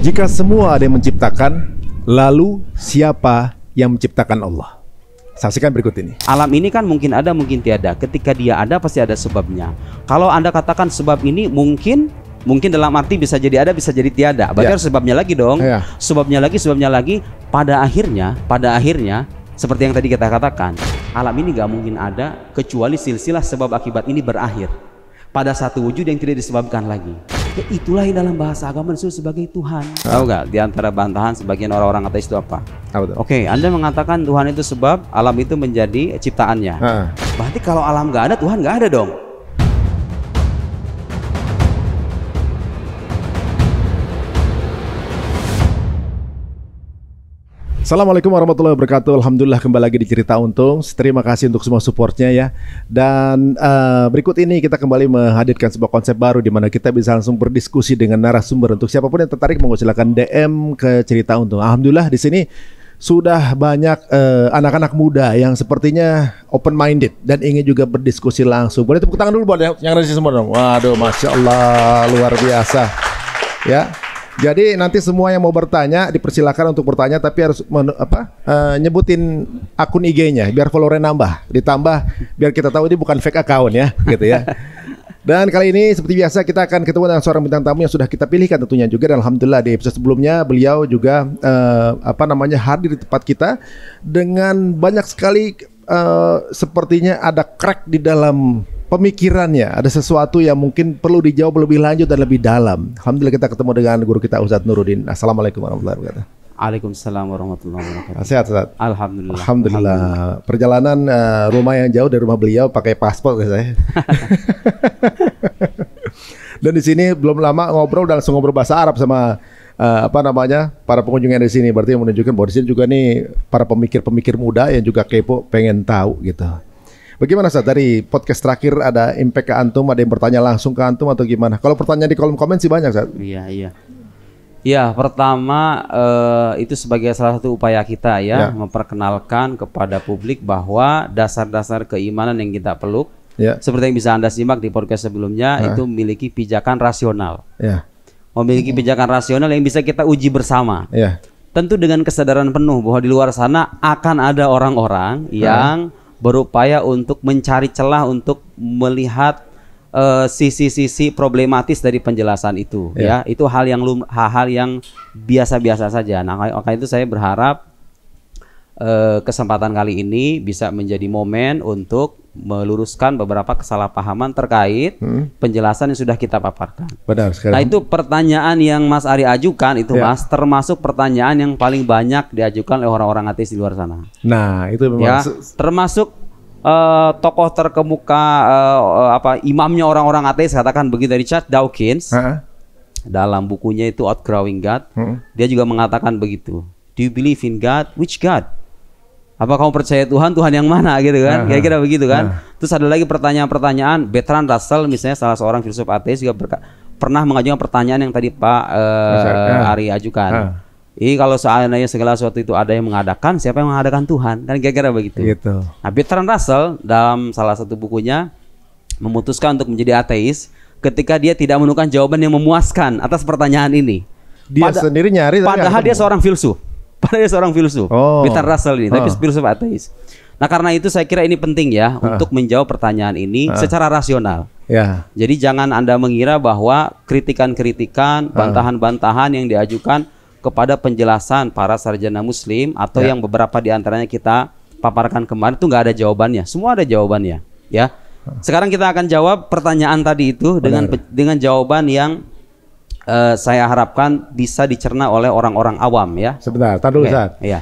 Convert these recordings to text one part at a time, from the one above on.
Jika semua ada yang menciptakan, lalu siapa yang menciptakan Allah? Saksikan berikut ini. Alam ini kan mungkin ada, mungkin tiada. Ketika dia ada, pasti ada sebabnya. Kalau Anda katakan sebab ini mungkin mungkin dalam arti bisa jadi ada bisa jadi tiada berarti yeah. sebabnya lagi dong yeah. sebabnya lagi sebabnya lagi pada akhirnya pada akhirnya seperti yang tadi kita katakan alam ini gak mungkin ada kecuali silsilah sebab akibat ini berakhir pada satu wujud yang tidak disebabkan lagi Ya itulah yang dalam bahasa agama disebut sebagai Tuhan. Tahu gak di antara bantahan sebagian orang-orang ateis itu apa? Oke, okay, Anda mengatakan Tuhan itu sebab alam itu menjadi ciptaannya. Uh. Berarti kalau alam gak ada, Tuhan gak ada dong. Assalamualaikum warahmatullahi wabarakatuh. Alhamdulillah kembali lagi di Cerita Untung. Terima kasih untuk semua supportnya ya. Dan uh, berikut ini kita kembali menghadirkan sebuah konsep baru di mana kita bisa langsung berdiskusi dengan narasumber. Untuk siapapun yang tertarik monggo DM ke Cerita Untung. Alhamdulillah di sini sudah banyak eh, anak-anak uh, muda yang sepertinya open minded dan ingin juga berdiskusi langsung. Boleh tepuk tangan dulu buat yang, yang ada di sini semua dong. Waduh, masya Allah, luar biasa. Ya, jadi nanti semua yang mau bertanya dipersilakan untuk bertanya tapi harus men, apa uh, nyebutin akun IG-nya biar followernya nambah, ditambah biar kita tahu ini bukan fake account ya, gitu ya. Dan kali ini seperti biasa kita akan ketemu dengan seorang bintang tamu yang sudah kita pilihkan tentunya juga dan alhamdulillah di episode sebelumnya beliau juga uh, apa namanya hadir di tempat kita dengan banyak sekali uh, sepertinya ada crack di dalam pemikirannya ada sesuatu yang mungkin perlu dijawab lebih lanjut dan lebih dalam. Alhamdulillah kita ketemu dengan guru kita Ustadz Nuruddin. Assalamualaikum warahmatullahi wabarakatuh. Waalaikumsalam warahmatullahi wabarakatuh. Ah, sehat, sehat. Alhamdulillah. Alhamdulillah. Alhamdulillah. Perjalanan uh, rumah yang jauh dari rumah beliau pakai paspor ya saya. dan di sini belum lama ngobrol dan langsung ngobrol bahasa Arab sama uh, apa namanya para pengunjung yang di sini berarti menunjukkan bahwa di sini juga nih para pemikir-pemikir muda yang juga kepo pengen tahu gitu. Bagaimana saat dari podcast terakhir ada impact ke antum, ada yang bertanya langsung ke antum atau gimana? Kalau pertanyaan di kolom komen sih banyak saat. Iya, iya. Ya, pertama eh, itu sebagai salah satu upaya kita ya, ya. memperkenalkan kepada publik bahwa dasar-dasar keimanan yang kita peluk ya. seperti yang bisa Anda simak di podcast sebelumnya nah. itu memiliki pijakan rasional. Ya. Memiliki pijakan rasional yang bisa kita uji bersama. Ya tentu dengan kesadaran penuh bahwa di luar sana akan ada orang-orang ya. yang nah berupaya untuk mencari celah untuk melihat eh, sisi-sisi uh, problematis dari penjelasan itu yeah. ya itu hal yang lum hal-hal yang biasa-biasa saja nah maka itu saya berharap uh, kesempatan kali ini bisa menjadi momen untuk meluruskan beberapa kesalahpahaman terkait hmm. penjelasan yang sudah kita paparkan. Benar sekali. Nah itu pertanyaan yang Mas Ari ajukan itu ya. Mas termasuk pertanyaan yang paling banyak diajukan oleh orang-orang ateis di luar sana. Nah itu memang ya, termasuk uh, tokoh terkemuka uh, apa imamnya orang-orang ateis katakan begitu dari Charles Dawkins uh dalam bukunya itu Outgrowing God uh dia juga mengatakan begitu. Do you believe in God? Which God? apa kamu percaya Tuhan Tuhan yang mana gitu kan kira-kira begitu kan terus ada lagi pertanyaan-pertanyaan Bertrand Russell misalnya salah seorang filsuf ateis juga pernah mengajukan pertanyaan yang tadi Pak uh, Ari ajukan i kalau seandainya segala sesuatu itu ada yang mengadakan, siapa yang mengadakan Tuhan? Kan kira-kira begitu. Gitu. Nah, Bertrand Russell dalam salah satu bukunya memutuskan untuk menjadi ateis ketika dia tidak menemukan jawaban yang memuaskan atas pertanyaan ini. Dia Pada, sendiri nyari. Padahal dia seorang filsuf. Padahal dia seorang filsuf. Oh. Peter Russell ini, tapi oh. filsuf ateis. Nah karena itu saya kira ini penting ya uh. untuk menjawab pertanyaan ini uh. secara rasional. Ya. Jadi jangan anda mengira bahwa kritikan-kritikan, ah. bantahan-bantahan yang diajukan kepada penjelasan para sarjana Muslim atau yeah. yang beberapa diantaranya kita paparkan kemarin itu nggak ada jawabannya. Semua ada jawabannya, ya. Sekarang kita akan jawab pertanyaan tadi itu dengan dengan jawaban yang uh, saya harapkan bisa dicerna oleh orang-orang awam ya. Sebentar, tar dulu okay. Iya, iya.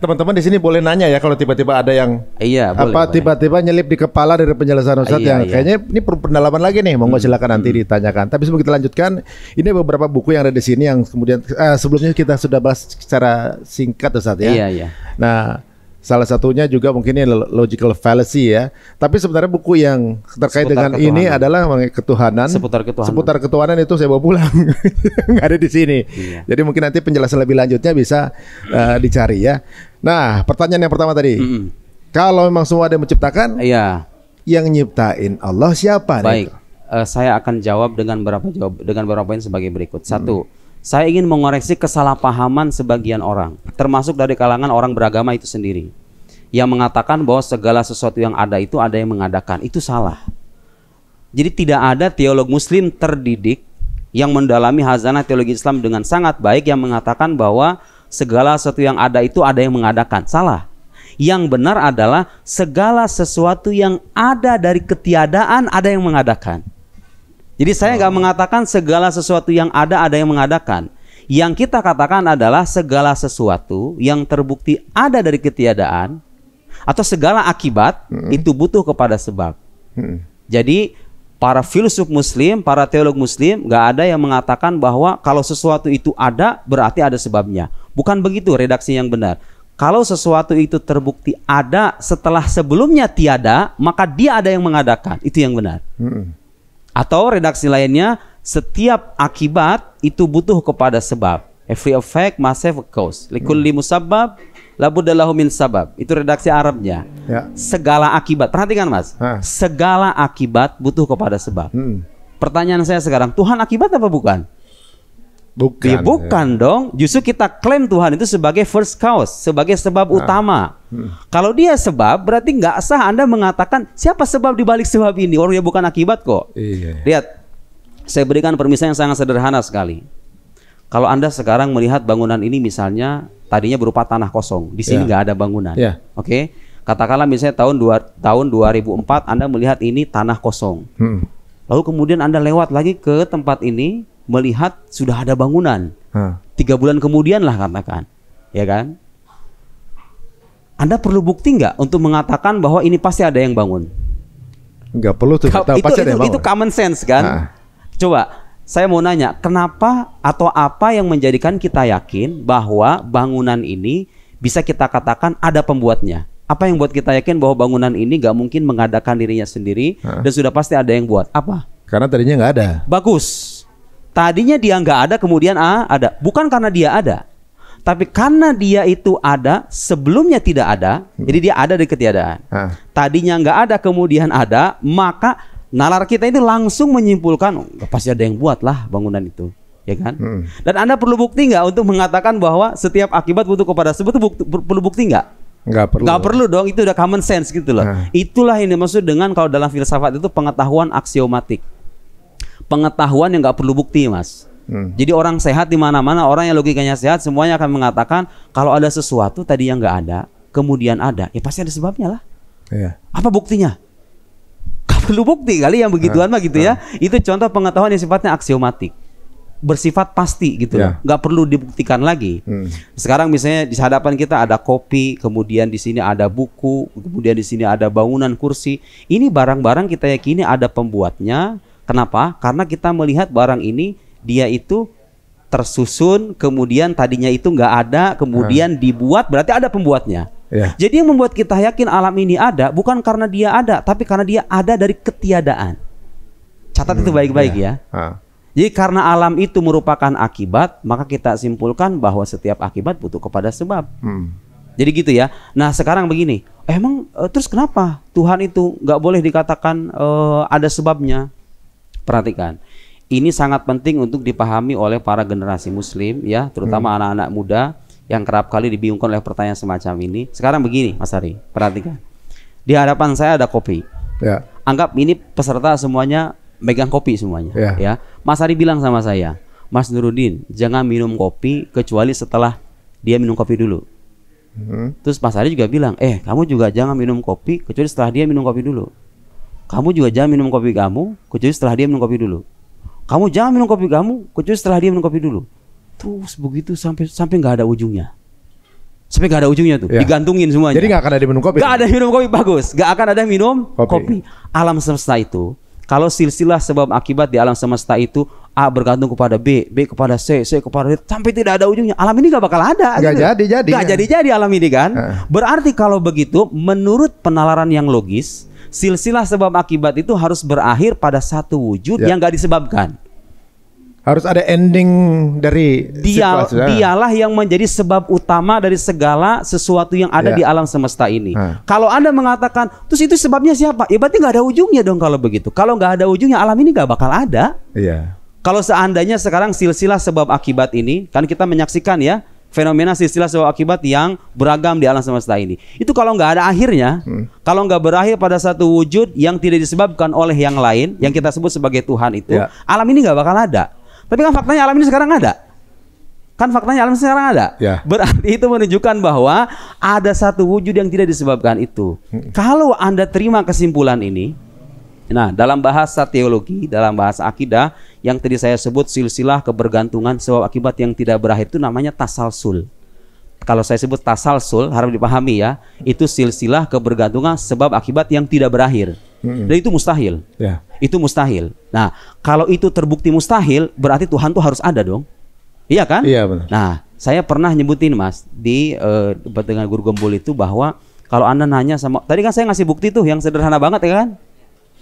Teman-teman di sini boleh nanya ya kalau tiba-tiba ada yang iya, apa tiba-tiba nyelip di kepala dari penjelasan Ustadz iya, yang iya. kayaknya ini perlu pendalaman lagi nih, monggo hmm. silakan nanti hmm. ditanyakan. Tapi sebelum kita lanjutkan, ini beberapa buku yang ada di sini yang kemudian eh, sebelumnya kita sudah bahas secara singkat Ustadz ya. Iya, iya. Nah, Salah satunya juga mungkin ini logical fallacy ya. Tapi sebenarnya buku yang terkait seputar dengan ketuhanan. ini adalah ketuhanan. Seputar ketuhanan. Seputar ketuhanan itu saya bawa pulang. Nggak ada di sini. Iya. Jadi mungkin nanti penjelasan lebih lanjutnya bisa uh, dicari ya. Nah, pertanyaan yang pertama tadi. Mm -mm. Kalau memang semua ada yang menciptakan, iya. Yang nyiptain Allah siapa? Baik. Nih? Eh, uh, saya akan jawab dengan berapa jawab dengan berapa yang sebagai berikut. Satu. Mm saya ingin mengoreksi kesalahpahaman sebagian orang, termasuk dari kalangan orang beragama itu sendiri, yang mengatakan bahwa segala sesuatu yang ada itu ada yang mengadakan. Itu salah. Jadi tidak ada teolog muslim terdidik yang mendalami hazanah teologi Islam dengan sangat baik yang mengatakan bahwa segala sesuatu yang ada itu ada yang mengadakan. Salah. Yang benar adalah segala sesuatu yang ada dari ketiadaan ada yang mengadakan. Jadi saya nggak oh. mengatakan segala sesuatu yang ada ada yang mengadakan. Yang kita katakan adalah segala sesuatu yang terbukti ada dari ketiadaan atau segala akibat hmm. itu butuh kepada sebab. Hmm. Jadi para filsuf muslim, para teolog muslim nggak ada yang mengatakan bahwa kalau sesuatu itu ada berarti ada sebabnya. Bukan begitu redaksi yang benar. Kalau sesuatu itu terbukti ada setelah sebelumnya tiada, maka dia ada yang mengadakan. Itu yang benar. Hmm. Atau redaksi lainnya, setiap akibat itu butuh kepada sebab. Every effect must have a cause. Likulli hmm. musabab labudallahu min sabab. Itu redaksi Arabnya. Ya. Segala akibat. Perhatikan Mas. Ha. Segala akibat butuh kepada sebab. Hmm. Pertanyaan saya sekarang, Tuhan akibat apa bukan? Bukan. Ya, bukan ya. dong. Justru kita klaim Tuhan itu sebagai first cause, sebagai sebab nah. utama. Hmm. Kalau dia sebab, berarti nggak sah Anda mengatakan siapa sebab dibalik sebab ini. Orang ya bukan akibat kok. Iya. Lihat, saya berikan permisi yang sangat sederhana sekali. Kalau Anda sekarang melihat bangunan ini misalnya tadinya berupa tanah kosong, di sini ya. nggak yeah. ada bangunan. Yeah. Oke. Okay? Katakanlah misalnya tahun dua, tahun 2004 Anda melihat ini tanah kosong. Hmm. Lalu kemudian Anda lewat lagi ke tempat ini, melihat sudah ada bangunan. Hmm. Tiga bulan kemudian lah katakan, ya kan? Anda perlu bukti nggak untuk mengatakan bahwa ini pasti ada yang bangun? Nggak perlu tuh. itu, itu, itu common sense kan? Nah. Coba saya mau nanya, kenapa atau apa yang menjadikan kita yakin bahwa bangunan ini bisa kita katakan ada pembuatnya? Apa yang buat kita yakin bahwa bangunan ini gak mungkin mengadakan dirinya sendiri dan sudah pasti ada yang buat? Apa? Karena tadinya nggak ada. Bagus. Tadinya dia nggak ada, kemudian ah ada. Bukan karena dia ada, tapi karena dia itu ada sebelumnya tidak ada, hmm. jadi dia ada di ketiadaan. ah. Tadinya nggak ada, kemudian ada, maka nalar kita itu langsung menyimpulkan oh, pasti ada yang buat lah bangunan itu, ya kan? Hmm. Dan anda perlu bukti nggak untuk mengatakan bahwa setiap akibat butuh kepada sebut bukti, perlu bukti nggak? Enggak perlu. Enggak perlu dong, itu udah common sense gitu loh. Nah. Itulah yang dimaksud dengan kalau dalam filsafat itu pengetahuan aksiomatik pengetahuan yang nggak perlu bukti, Mas. Hmm. Jadi orang sehat di mana-mana, orang yang logikanya sehat semuanya akan mengatakan kalau ada sesuatu tadi yang nggak ada, kemudian ada, ya pasti ada sebabnya lah. Yeah. Apa buktinya? Gak perlu bukti kali yang begituan uh, mah gitu uh. ya. Nah. Itu contoh pengetahuan yang sifatnya aksiomatik bersifat pasti gitu yeah. Iya. nggak perlu dibuktikan lagi hmm. sekarang misalnya di hadapan kita ada kopi kemudian di sini ada buku kemudian di sini ada bangunan kursi ini barang-barang kita yakini ada pembuatnya Kenapa? Karena kita melihat barang ini dia itu tersusun, kemudian tadinya itu nggak ada, kemudian hmm. dibuat, berarti ada pembuatnya. Yeah. Jadi yang membuat kita yakin alam ini ada bukan karena dia ada, tapi karena dia ada dari ketiadaan. Catat hmm, itu baik-baik yeah. ya. ya. Jadi karena alam itu merupakan akibat, maka kita simpulkan bahwa setiap akibat butuh kepada sebab. Hmm. Jadi gitu ya. Nah sekarang begini, emang eh, terus kenapa Tuhan itu nggak boleh dikatakan uh, ada sebabnya? Perhatikan. Ini sangat penting untuk dipahami oleh para generasi muslim ya, terutama hmm. anak-anak hmm. muda yang kerap kali dibingungkan oleh pertanyaan semacam ini. Sekarang begini, Mas Ari, perhatikan. Di hadapan saya ada kopi. Ya. Anggap ini peserta semuanya megang kopi semuanya, ya. ya. Mas Ari bilang sama saya, "Mas Nurudin, jangan minum kopi kecuali setelah dia minum kopi dulu." Hmm. Terus Mas Ari juga bilang, "Eh, kamu juga jangan minum kopi kecuali setelah dia minum kopi dulu." Kamu juga jangan minum kopi kamu, kecuali setelah dia minum kopi dulu. Kamu jangan minum kopi kamu, kecuali setelah dia minum kopi dulu. Terus begitu sampai sampai nggak ada ujungnya. Sampai nggak ada ujungnya tuh, ya. digantungin semuanya. Jadi nggak akan ada minum kopi. Gak ada minum kopi bagus, nggak akan ada minum kopi. kopi. Alam semesta itu, kalau silsilah sebab akibat di alam semesta itu A bergantung kepada B, B kepada C, C kepada D, sampai tidak ada ujungnya. Alam ini gak bakal ada. Gak gitu. jadi jadi. Gak kan? jadi jadi alam ini kan. Berarti kalau begitu, menurut penalaran yang logis, silsilah sebab akibat itu harus berakhir pada satu wujud ya. yang gak disebabkan. Harus ada ending dari Dia, dialah yang menjadi sebab utama dari segala sesuatu yang ada ya. di alam semesta ini. Ha. Kalau anda mengatakan terus itu sebabnya siapa? Ya berarti nggak ada ujungnya dong kalau begitu. Kalau nggak ada ujungnya alam ini nggak bakal ada. Iya. Kalau seandainya sekarang silsilah sebab akibat ini, kan kita menyaksikan ya, fenomena silsilah sebab akibat yang beragam di alam semesta ini. Itu kalau nggak ada akhirnya, hmm. kalau nggak berakhir pada satu wujud yang tidak disebabkan oleh yang lain, yang kita sebut sebagai Tuhan itu, yeah. alam ini nggak bakal ada. Tapi kan faktanya alam ini sekarang ada. Kan faktanya alam sekarang ada. Yeah. Berarti itu menunjukkan bahwa ada satu wujud yang tidak disebabkan itu. Hmm. Kalau Anda terima kesimpulan ini, Nah, dalam bahasa teologi, dalam bahasa akidah, yang tadi saya sebut silsilah kebergantungan sebab akibat yang tidak berakhir itu namanya tasalsul. Kalau saya sebut tasalsul, harap dipahami ya, itu silsilah kebergantungan sebab akibat yang tidak berakhir. Dan itu mustahil. Yeah. Itu mustahil. Nah, kalau itu terbukti mustahil, berarti Tuhan tuh harus ada dong. Iya kan? Iya benar. Nah, saya pernah nyebutin Mas di uh, dengan guru gembul itu bahwa kalau Anda nanya sama tadi kan saya ngasih bukti tuh yang sederhana banget ya kan?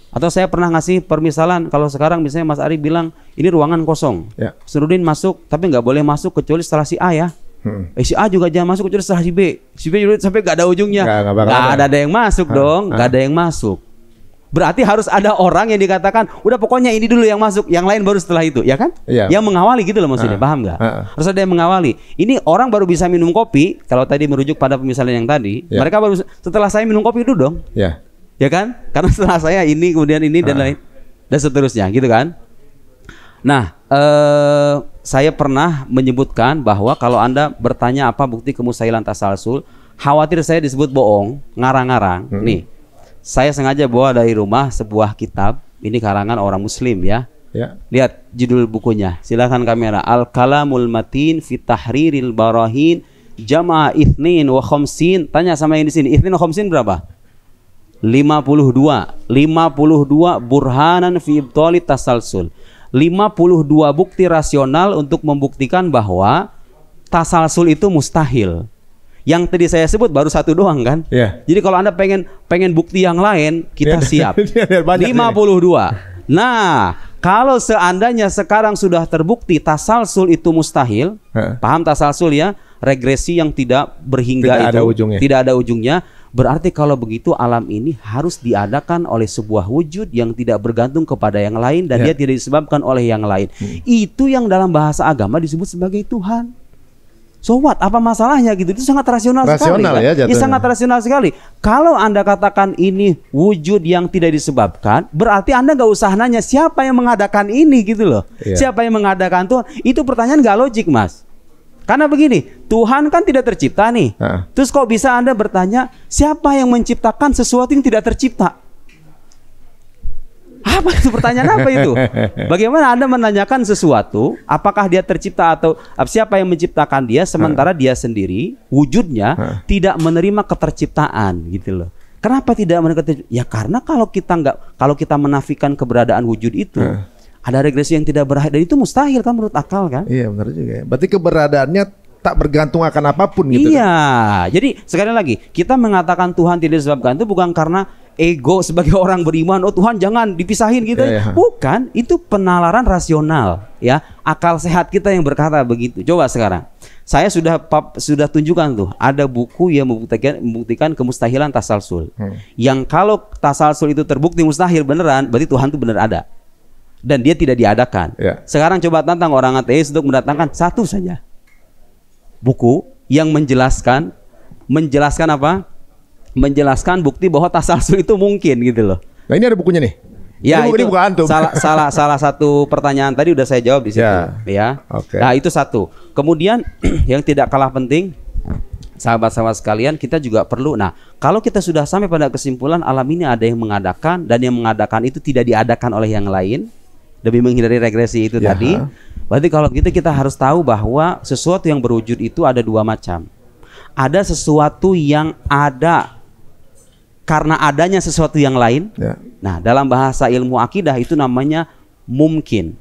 Atau saya pernah ngasih permisalan kalau sekarang misalnya Mas Ari bilang ini ruangan kosong. Ya. Serudin masuk tapi nggak boleh masuk kecuali setelah si A ya. Hmm. Eh, si A juga jangan masuk kecuali setelah si B. Si B juga sampai nggak ada ujungnya. Gak, gak, ada. ada yang masuk ha, dong, nggak ada yang masuk. Berarti harus ada orang yang dikatakan, udah pokoknya ini dulu yang masuk, yang lain baru setelah itu, ya kan? Ya. Yang mengawali gitu loh maksudnya, ha. paham nggak? Harus ada yang mengawali. Ini orang baru bisa minum kopi, kalau tadi merujuk pada pemisalan yang tadi, ya. mereka baru setelah saya minum kopi dulu dong. Ya ya kan? Karena setelah saya ini kemudian ini dan ah. lain dan seterusnya gitu kan. Nah, eh, saya pernah menyebutkan bahwa kalau Anda bertanya apa bukti kemusailan tasalsul, khawatir saya disebut bohong, ngarang-ngarang. Hmm. Nih, saya sengaja bawa dari rumah sebuah kitab, ini karangan orang muslim ya. Ya. Lihat judul bukunya. Silakan kamera. Al Kalamul Matin Fitahriril Barahin jama'ithnin Ithnin wa Tanya sama yang di sini. Ithnin wa berapa? 52 52 burhanan fi ibtali tasalsul 52 bukti rasional untuk membuktikan bahwa tasalsul itu mustahil yang tadi saya sebut baru satu doang kan yeah. jadi kalau anda pengen pengen bukti yang lain kita yeah, siap yeah, 52 ini. nah kalau seandainya sekarang sudah terbukti tasalsul itu mustahil huh. paham tasalsul ya regresi yang tidak berhingga tidak itu ada ujungnya. tidak ada ujungnya berarti kalau begitu alam ini harus diadakan oleh sebuah wujud yang tidak bergantung kepada yang lain dan ya. dia tidak disebabkan oleh yang lain hmm. itu yang dalam bahasa agama disebut sebagai Tuhan So what? Apa masalahnya gitu? Itu sangat rasional, rasional sekali. Ya, ya sangat rasional sekali. Kalau Anda katakan ini wujud yang tidak disebabkan, berarti Anda nggak usah nanya siapa yang mengadakan ini gitu loh. Yeah. Siapa yang mengadakan Tuhan? Itu pertanyaan nggak logik, Mas. Karena begini, Tuhan kan tidak tercipta nih. Uh. Terus kok bisa Anda bertanya, siapa yang menciptakan sesuatu yang tidak tercipta? Apa itu pertanyaan apa itu? Bagaimana Anda menanyakan sesuatu, apakah dia tercipta atau siapa yang menciptakan dia sementara uh. dia sendiri wujudnya uh. tidak menerima keterciptaan gitu loh. Kenapa tidak menerima Ya karena kalau kita nggak kalau kita menafikan keberadaan wujud itu, uh ada regresi yang tidak berakhir dan itu mustahil kan menurut akal kan iya benar juga ya. berarti keberadaannya tak bergantung akan apapun gitu iya kan? jadi sekali lagi kita mengatakan Tuhan tidak disebabkan itu bukan karena ego sebagai orang beriman oh Tuhan jangan dipisahin gitu Iya, iya. bukan itu penalaran rasional ya akal sehat kita yang berkata begitu coba sekarang saya sudah pap, sudah tunjukkan tuh ada buku yang membuktikan membuktikan kemustahilan tasalsul hmm. yang kalau tasalsul itu terbukti mustahil beneran berarti Tuhan itu bener ada dan dia tidak diadakan. Ya. Sekarang coba tantang orang ateis untuk mendatangkan satu saja buku yang menjelaskan menjelaskan apa? Menjelaskan bukti bahwa tasasul itu mungkin gitu loh. Nah ini ada bukunya nih. Ya ini, itu bukan antum. Salah, salah salah satu pertanyaan tadi udah saya jawab di situ. Ya. ya. Oke. Okay. Nah itu satu. Kemudian yang tidak kalah penting sahabat-sahabat sekalian, kita juga perlu. Nah, kalau kita sudah sampai pada kesimpulan alam ini ada yang mengadakan dan yang mengadakan itu tidak diadakan oleh yang lain, demi menghindari regresi itu ya. tadi. Berarti kalau gitu kita harus tahu bahwa sesuatu yang berwujud itu ada dua macam. Ada sesuatu yang ada karena adanya sesuatu yang lain. Ya. Nah, dalam bahasa ilmu akidah itu namanya mungkin.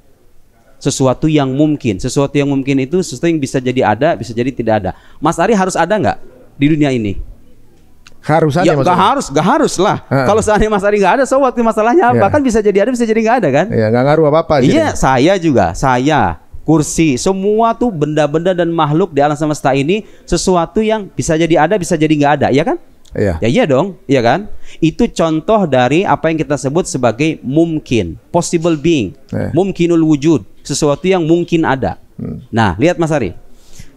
Sesuatu yang mungkin, sesuatu yang mungkin itu sesuatu yang bisa jadi ada, bisa jadi tidak ada. Mas Ari harus ada nggak di dunia ini? Harus ada ya, Gak harus, gak harus lah. Uh Kalau seandainya Mas Ari gak ada, so masalahnya apa? Yeah. Kan bisa jadi ada, bisa jadi gak ada kan? Iya, gak ngaruh apa-apa. Iya, saya juga, saya kursi, semua tuh benda-benda dan makhluk di alam semesta ini sesuatu yang bisa jadi ada, bisa jadi nggak ada, ya kan? Iya. Ya iya dong, iya kan? Itu contoh dari apa yang kita sebut sebagai mungkin, possible being, eh. mungkinul wujud, sesuatu yang mungkin ada. Hmm. Nah, lihat Mas Ari.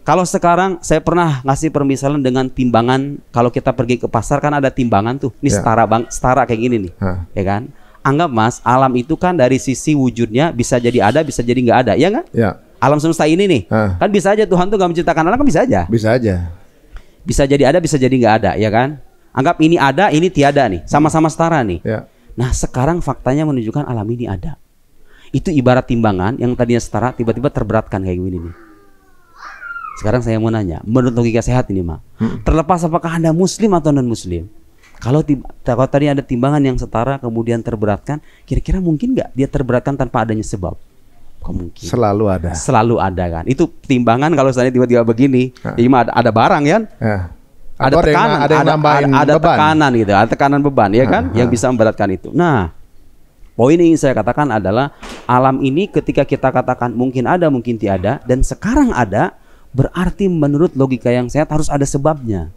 Kalau sekarang saya pernah ngasih permisalan dengan timbangan kalau kita pergi ke pasar kan ada timbangan tuh. Ini ya. setara bang, setara kayak gini nih. Huh. Ya kan? Anggap Mas, alam itu kan dari sisi wujudnya bisa jadi ada, bisa jadi nggak ada, ya nggak? Ya. Alam semesta ini nih. Kan bisa aja Tuhan tuh nggak menciptakan alam kan bisa aja. Bisa aja. Bisa jadi ada, bisa jadi nggak ada, ya kan? Anggap ini ada, ini tiada nih. Sama-sama setara nih. Ya. Nah, sekarang faktanya menunjukkan alam ini ada. Itu ibarat timbangan yang tadinya setara tiba-tiba terberatkan kayak gini nih. Sekarang saya mau nanya, menurut logika sehat ini, ma Hmm. Terlepas apakah Anda muslim atau non-muslim, kalau, kalau tadi ada timbangan yang setara kemudian terberatkan, kira-kira mungkin nggak dia terberatkan tanpa adanya sebab? Kemungkinan. Selalu ada. Selalu ada kan. Itu timbangan kalau misalnya tiba-tiba begini, ini ah. ya ada, ada barang ya. Ya. Ada tekanan, ada, ada, ada, ada tekanan gitu, ada tekanan beban ya kan, ha, ah, yang bisa memberatkan itu. Nah, Poin yang saya katakan adalah alam ini ketika kita katakan mungkin ada, mungkin tiada dan sekarang ada, Berarti menurut logika yang sehat harus ada sebabnya.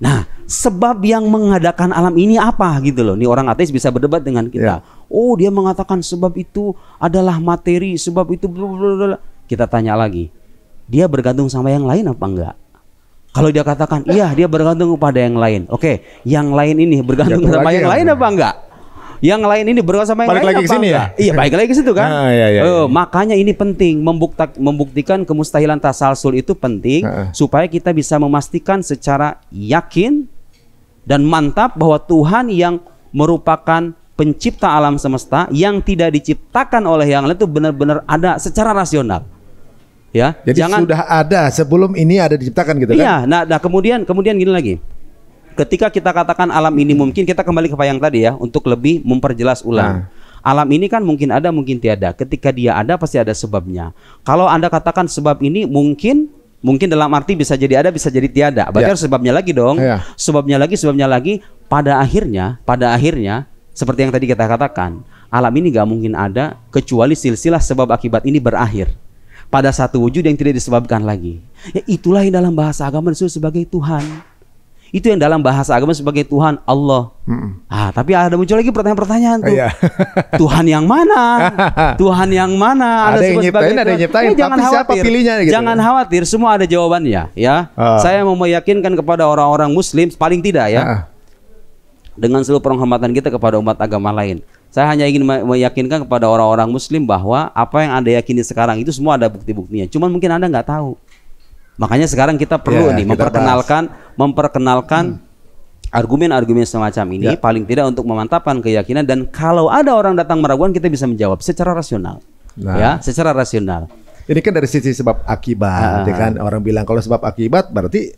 Nah, sebab yang mengadakan alam ini apa gitu loh. Ini orang ateis bisa berdebat dengan kita. Ya. Oh, dia mengatakan sebab itu adalah materi, sebab itu blablabla. Kita tanya lagi. Dia bergantung sama yang lain apa enggak? Kalau dia katakan, "Iya, dia bergantung kepada yang lain." Oke, yang lain ini bergantung Jatuh sama yang lain apa enggak? Yang lain ini berdua sama yang balik lain. lagi ke sini ya? Iya, Baik lagi ke situ kan. Ah, iya, iya, uh, makanya ini penting membuktak, membuktikan kemustahilan tasalsul itu penting ah, ah. supaya kita bisa memastikan secara yakin dan mantap bahwa Tuhan yang merupakan pencipta alam semesta yang tidak diciptakan oleh yang lain itu benar-benar ada secara rasional. Ya. Jadi jangan, sudah ada sebelum ini ada diciptakan gitu kan? Iya. Nah, nah kemudian kemudian gini lagi. Ketika kita katakan alam ini mungkin kita kembali ke Payang tadi ya untuk lebih memperjelas ulang. Nah. Alam ini kan mungkin ada mungkin tiada. Ketika dia ada pasti ada sebabnya. Kalau Anda katakan sebab ini mungkin mungkin dalam arti bisa jadi ada bisa jadi tiada. Berarti yeah. sebabnya lagi dong. Yeah. Sebabnya lagi sebabnya lagi pada akhirnya pada akhirnya seperti yang tadi kita katakan, alam ini gak mungkin ada kecuali silsilah sebab akibat ini berakhir pada satu wujud yang tidak disebabkan lagi. Ya itulah yang dalam bahasa agama disebut sebagai Tuhan. Itu yang dalam bahasa agama sebagai Tuhan Allah. Ah, tapi ada muncul lagi pertanyaan-pertanyaan tuh. Iya. Tuhan yang mana? Tuhan yang mana? Ada, ada yang nyiptain, ada yang nyiptain. Ya, jangan tapi khawatir. siapa pilihnya gitu. Jangan khawatir, semua ada jawabannya, ya. Uh. Saya mau meyakinkan kepada orang-orang muslim paling tidak ya. Uh. Dengan seluruh penghormatan kita kepada umat agama lain. Saya hanya ingin meyakinkan kepada orang-orang muslim bahwa apa yang Anda yakini sekarang itu semua ada bukti-buktinya. Cuman mungkin Anda nggak tahu. Makanya sekarang kita perlu yeah, nih kita memperkenalkan bahas. memperkenalkan hmm. argumen-argumen hmm. semacam ini yeah. paling tidak untuk memantapkan keyakinan dan kalau ada orang datang meragukan kita bisa menjawab secara rasional. Nah. Ya, secara rasional. Ini kan dari sisi sebab akibat, ah, ah, ya ah. kan orang bilang kalau sebab akibat berarti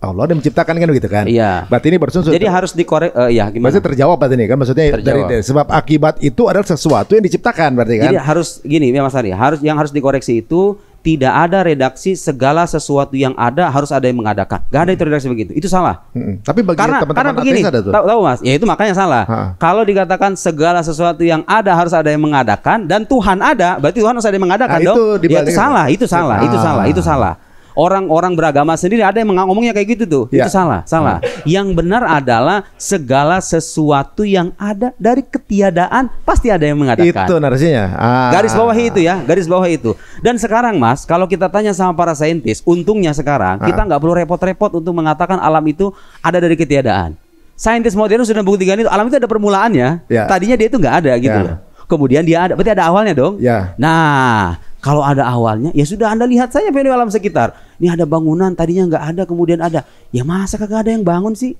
Allah ada menciptakan kan begitu kan? Iya. Berarti ini bersusun. Jadi harus dikorek. Uh, eh, ya gimana? Maksudnya terjawab berarti ini kan? Maksudnya terjawab. dari sebab akibat itu adalah sesuatu yang diciptakan berarti kan? Jadi harus gini ya Mas Ari, harus yang harus dikoreksi itu tidak ada redaksi segala sesuatu yang ada harus ada yang mengadakan. Gak ada itu redaksi begitu. Itu salah. Hmm. Tapi bagi karena, teman-teman karena begini, ada tuh. Tahu, tahu Mas, ya itu makanya salah. Ha. Kalau dikatakan segala sesuatu yang ada harus ada yang mengadakan dan Tuhan ada, berarti Tuhan harus ada yang mengadakan nah, dong. Itu, ya, itu salah, ah. itu salah, itu salah, itu salah orang-orang beragama sendiri ada yang ngomongnya kayak gitu tuh. Ya. Itu salah, salah. Hmm. Yang benar adalah segala sesuatu yang ada dari ketiadaan pasti ada yang mengadakan. Itu narasinya. Ah. Garis bawah itu ya, garis bawah itu. Dan sekarang Mas, kalau kita tanya sama para saintis, untungnya sekarang ah. kita nggak perlu repot-repot untuk mengatakan alam itu ada dari ketiadaan. Saintis modern sudah buktikan itu alam itu ada permulaannya. Ya. Tadinya dia itu nggak ada gitu ya. loh kemudian dia ada berarti ada awalnya dong ya. nah kalau ada awalnya, ya sudah Anda lihat saja fenomena alam sekitar. Ini ada bangunan, tadinya nggak ada, kemudian ada. Ya masa kagak ada yang bangun sih?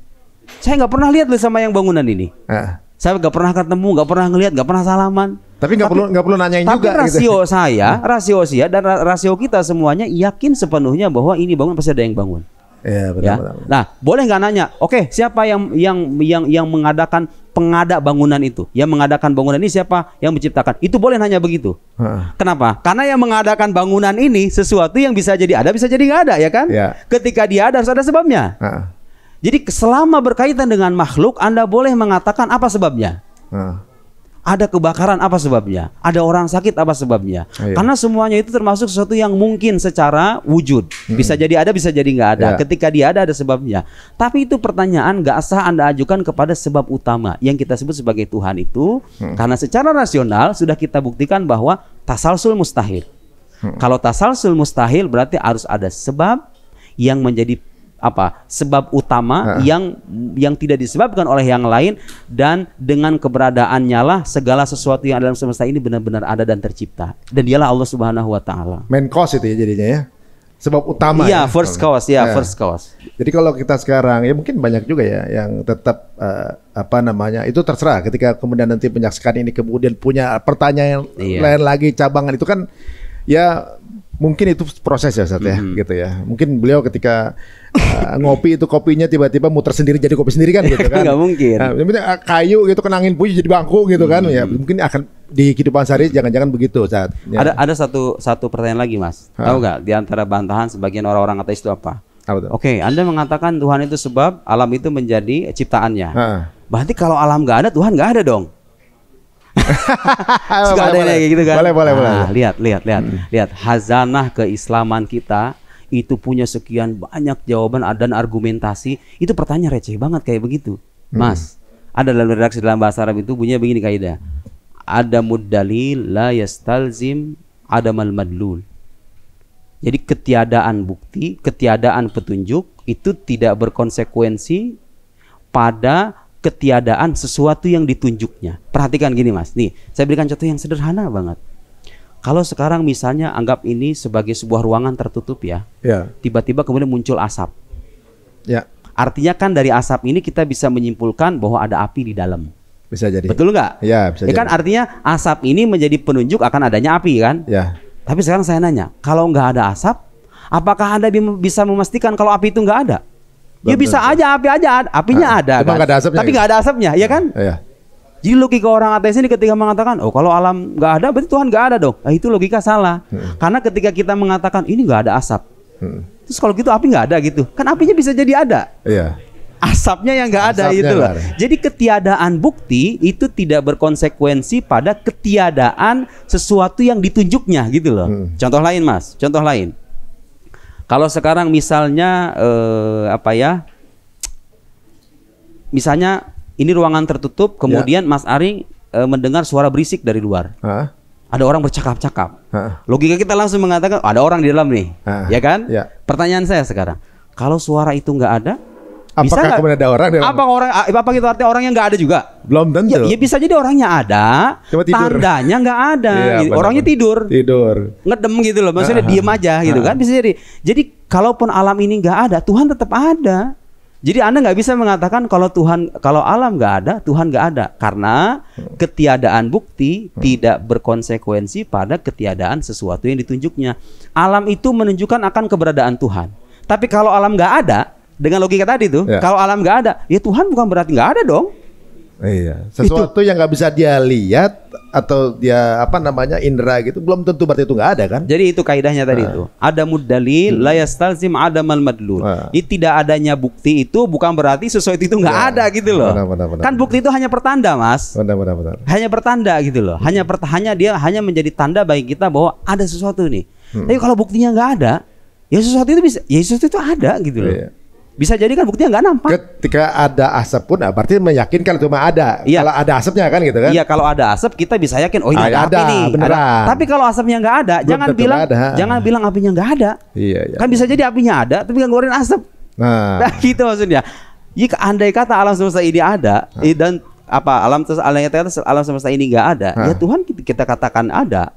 Saya nggak pernah lihat loh sama yang bangunan ini. Uh. Saya nggak pernah ketemu, nggak pernah ngelihat, nggak pernah salaman. Tapi nggak perlu nggak perlu nanyain juga. Tapi gitu. rasio gitu. saya, rasio saya dan rasio kita semuanya yakin sepenuhnya bahwa ini bangun pasti ada yang bangun. Ya, benar, ya. Benar, benar. Nah, boleh nggak nanya? Oke, siapa yang yang yang yang mengadakan pengada bangunan itu. Yang mengadakan bangunan ini siapa? Yang menciptakan. Itu boleh hanya begitu. Uh. Kenapa? Karena yang mengadakan bangunan ini sesuatu yang bisa jadi ada, bisa jadi nggak ada, ya kan? Yeah. Ketika dia ada harus ada sebabnya. Uh. Jadi selama berkaitan dengan makhluk, Anda boleh mengatakan apa sebabnya. Uh ada kebakaran apa sebabnya? Ada orang sakit apa sebabnya? Oh, iya. Karena semuanya itu termasuk sesuatu yang mungkin secara wujud. Hmm. Bisa jadi ada, bisa jadi nggak ada. Yeah. Ketika dia ada, ada sebabnya. Tapi itu pertanyaan nggak sah Anda ajukan kepada sebab utama yang kita sebut sebagai Tuhan itu. Hmm. Karena secara rasional sudah kita buktikan bahwa tasalsul mustahil. Hmm. Kalau tasalsul mustahil berarti harus ada sebab yang menjadi apa sebab utama ha. yang yang tidak disebabkan oleh yang lain dan dengan keberadaannya lah segala sesuatu yang ada dalam semesta ini benar-benar ada dan tercipta dan dialah Allah Subhanahu wa taala. Main cause itu ya jadinya ya. Sebab utama. Iya, ya, first cause, ya, ya first cause. Jadi kalau kita sekarang ya mungkin banyak juga ya yang tetap uh, apa namanya itu terserah ketika kemudian nanti menyaksikan ini kemudian punya pertanyaan iya. lain lagi cabangan itu kan ya mungkin itu proses ya Sat ya, mm -hmm. gitu ya. Mungkin beliau ketika Eh, ngopi itu kopinya tiba-tiba muter sendiri jadi kopi sendiri kan gitu kan Gak mungkin nah, eh, kayu gitu kenangin puji jadi bangku gitu kan ya, hmm. ya mungkin akan di kehidupan sehari jangan-jangan begitu saat ya. ada ada satu satu pertanyaan lagi mas ha? tahu nggak di antara bantahan sebagian orang-orang ateis itu apa Oke, okay, Anda mengatakan Tuhan itu sebab alam itu menjadi ciptaannya. Ha. Berarti kalau alam nggak ada, Tuhan nggak ada dong. Suka boleh, ada boleh. kayak gitu kan? Boleh, boleh, nah, boleh. Ah, lihat, lihat, lihat, hmm. lihat. Hazanah keislaman kita itu punya sekian banyak jawaban dan argumentasi itu pertanyaan receh banget kayak begitu hmm. mas hmm. ada dalam redaksi dalam bahasa Arab itu bunyinya begini kaidah ada mudalil la yastalzim ada mal madlul jadi ketiadaan bukti ketiadaan petunjuk itu tidak berkonsekuensi pada ketiadaan sesuatu yang ditunjuknya perhatikan gini mas nih saya berikan contoh yang sederhana banget kalau sekarang misalnya anggap ini sebagai sebuah ruangan tertutup ya, tiba ya. tiba-tiba kemudian muncul asap. Ya. Artinya kan dari asap ini kita bisa menyimpulkan bahwa ada api di dalam. Bisa jadi. Betul nggak? Ya, bisa ya jadi. kan artinya asap ini menjadi penunjuk akan adanya api kan? Ya. Tapi sekarang saya nanya, kalau nggak ada asap, apakah Anda bisa memastikan kalau api itu nggak ada? Ya bisa aja api aja, apinya nah, ada kan. ada asapnya, Tapi ya? nggak ada asapnya, ya kan? Ya. Jadi logika orang ateis ini ketika mengatakan, oh kalau alam nggak ada berarti Tuhan nggak ada dong. Nah, itu logika salah. Hmm. Karena ketika kita mengatakan ini nggak ada asap, hmm. terus kalau gitu api nggak ada gitu, kan apinya bisa jadi ada. Iya. Asapnya yang nggak ada itu loh. Jadi ketiadaan bukti itu tidak berkonsekuensi pada ketiadaan sesuatu yang ditunjuknya gitu loh. Hmm. Contoh lain mas, contoh lain. Kalau sekarang misalnya eh, apa ya? Misalnya ini ruangan tertutup kemudian ya. Mas Ari uh, mendengar suara berisik dari luar ada orang bercakap-cakap logika kita langsung mengatakan ada orang di dalam nih ha. ya kan Ya. pertanyaan saya sekarang kalau suara itu nggak ada bisa Apakah gak, kemudian ada orang? Dalam... Apa orang? Apa gitu artinya yang nggak ada juga? Belum tentu. Ya, ya bisa jadi orangnya ada, Cuma tidur. tandanya nggak ada. ya, Orangnya tidur. Tidur. Ngedem gitu loh, maksudnya Aha. diem aja gitu Aha. kan bisa jadi. Jadi kalaupun alam ini nggak ada, Tuhan tetap ada. Jadi Anda nggak bisa mengatakan kalau Tuhan kalau alam nggak ada Tuhan nggak ada karena ketiadaan bukti tidak berkonsekuensi pada ketiadaan sesuatu yang ditunjuknya. Alam itu menunjukkan akan keberadaan Tuhan. Tapi kalau alam nggak ada dengan logika tadi tuh, ya. kalau alam nggak ada, ya Tuhan bukan berarti nggak ada dong. Iya. Sesuatu itu. yang nggak bisa dia lihat atau dia apa namanya indera gitu belum tentu berarti itu nggak ada kan? Jadi itu kaidahnya tadi nah. itu. Ada mudalil, hmm. layastalzim ada mal madlul. Nah. Itu tidak adanya bukti itu bukan berarti sesuatu itu nggak ya. ada gitu loh. Benar, benar, benar. Kan bukti itu hanya pertanda mas. Benar benar benar. Hanya pertanda gitu loh. Hanya per, hanya dia hanya menjadi tanda bagi kita bahwa ada sesuatu nih. Hmm. Tapi kalau buktinya nggak ada, ya sesuatu itu bisa, ya sesuatu itu ada gitu loh. Iya. Bisa jadi kan buktinya nggak nampak. Ketika ada asap pun, nah, berarti meyakinkan cuma ada. Iya. Kalau ada asapnya kan gitu kan? Iya, kalau ada asap kita bisa yakin oh ini ah, ada, ada api nih. Ada. Tapi kalau asapnya nggak ada, Belum jangan bilang ada. jangan bilang apinya nggak ada. Iya, iya. Kan bisa jadi apinya ada, tapi nggak ngeluarin asap. Nah. nah, gitu maksudnya. Jika andai kata alam semesta ini ada nah. dan apa alam alam alam semesta ini nggak ada, nah. ya Tuhan kita katakan ada,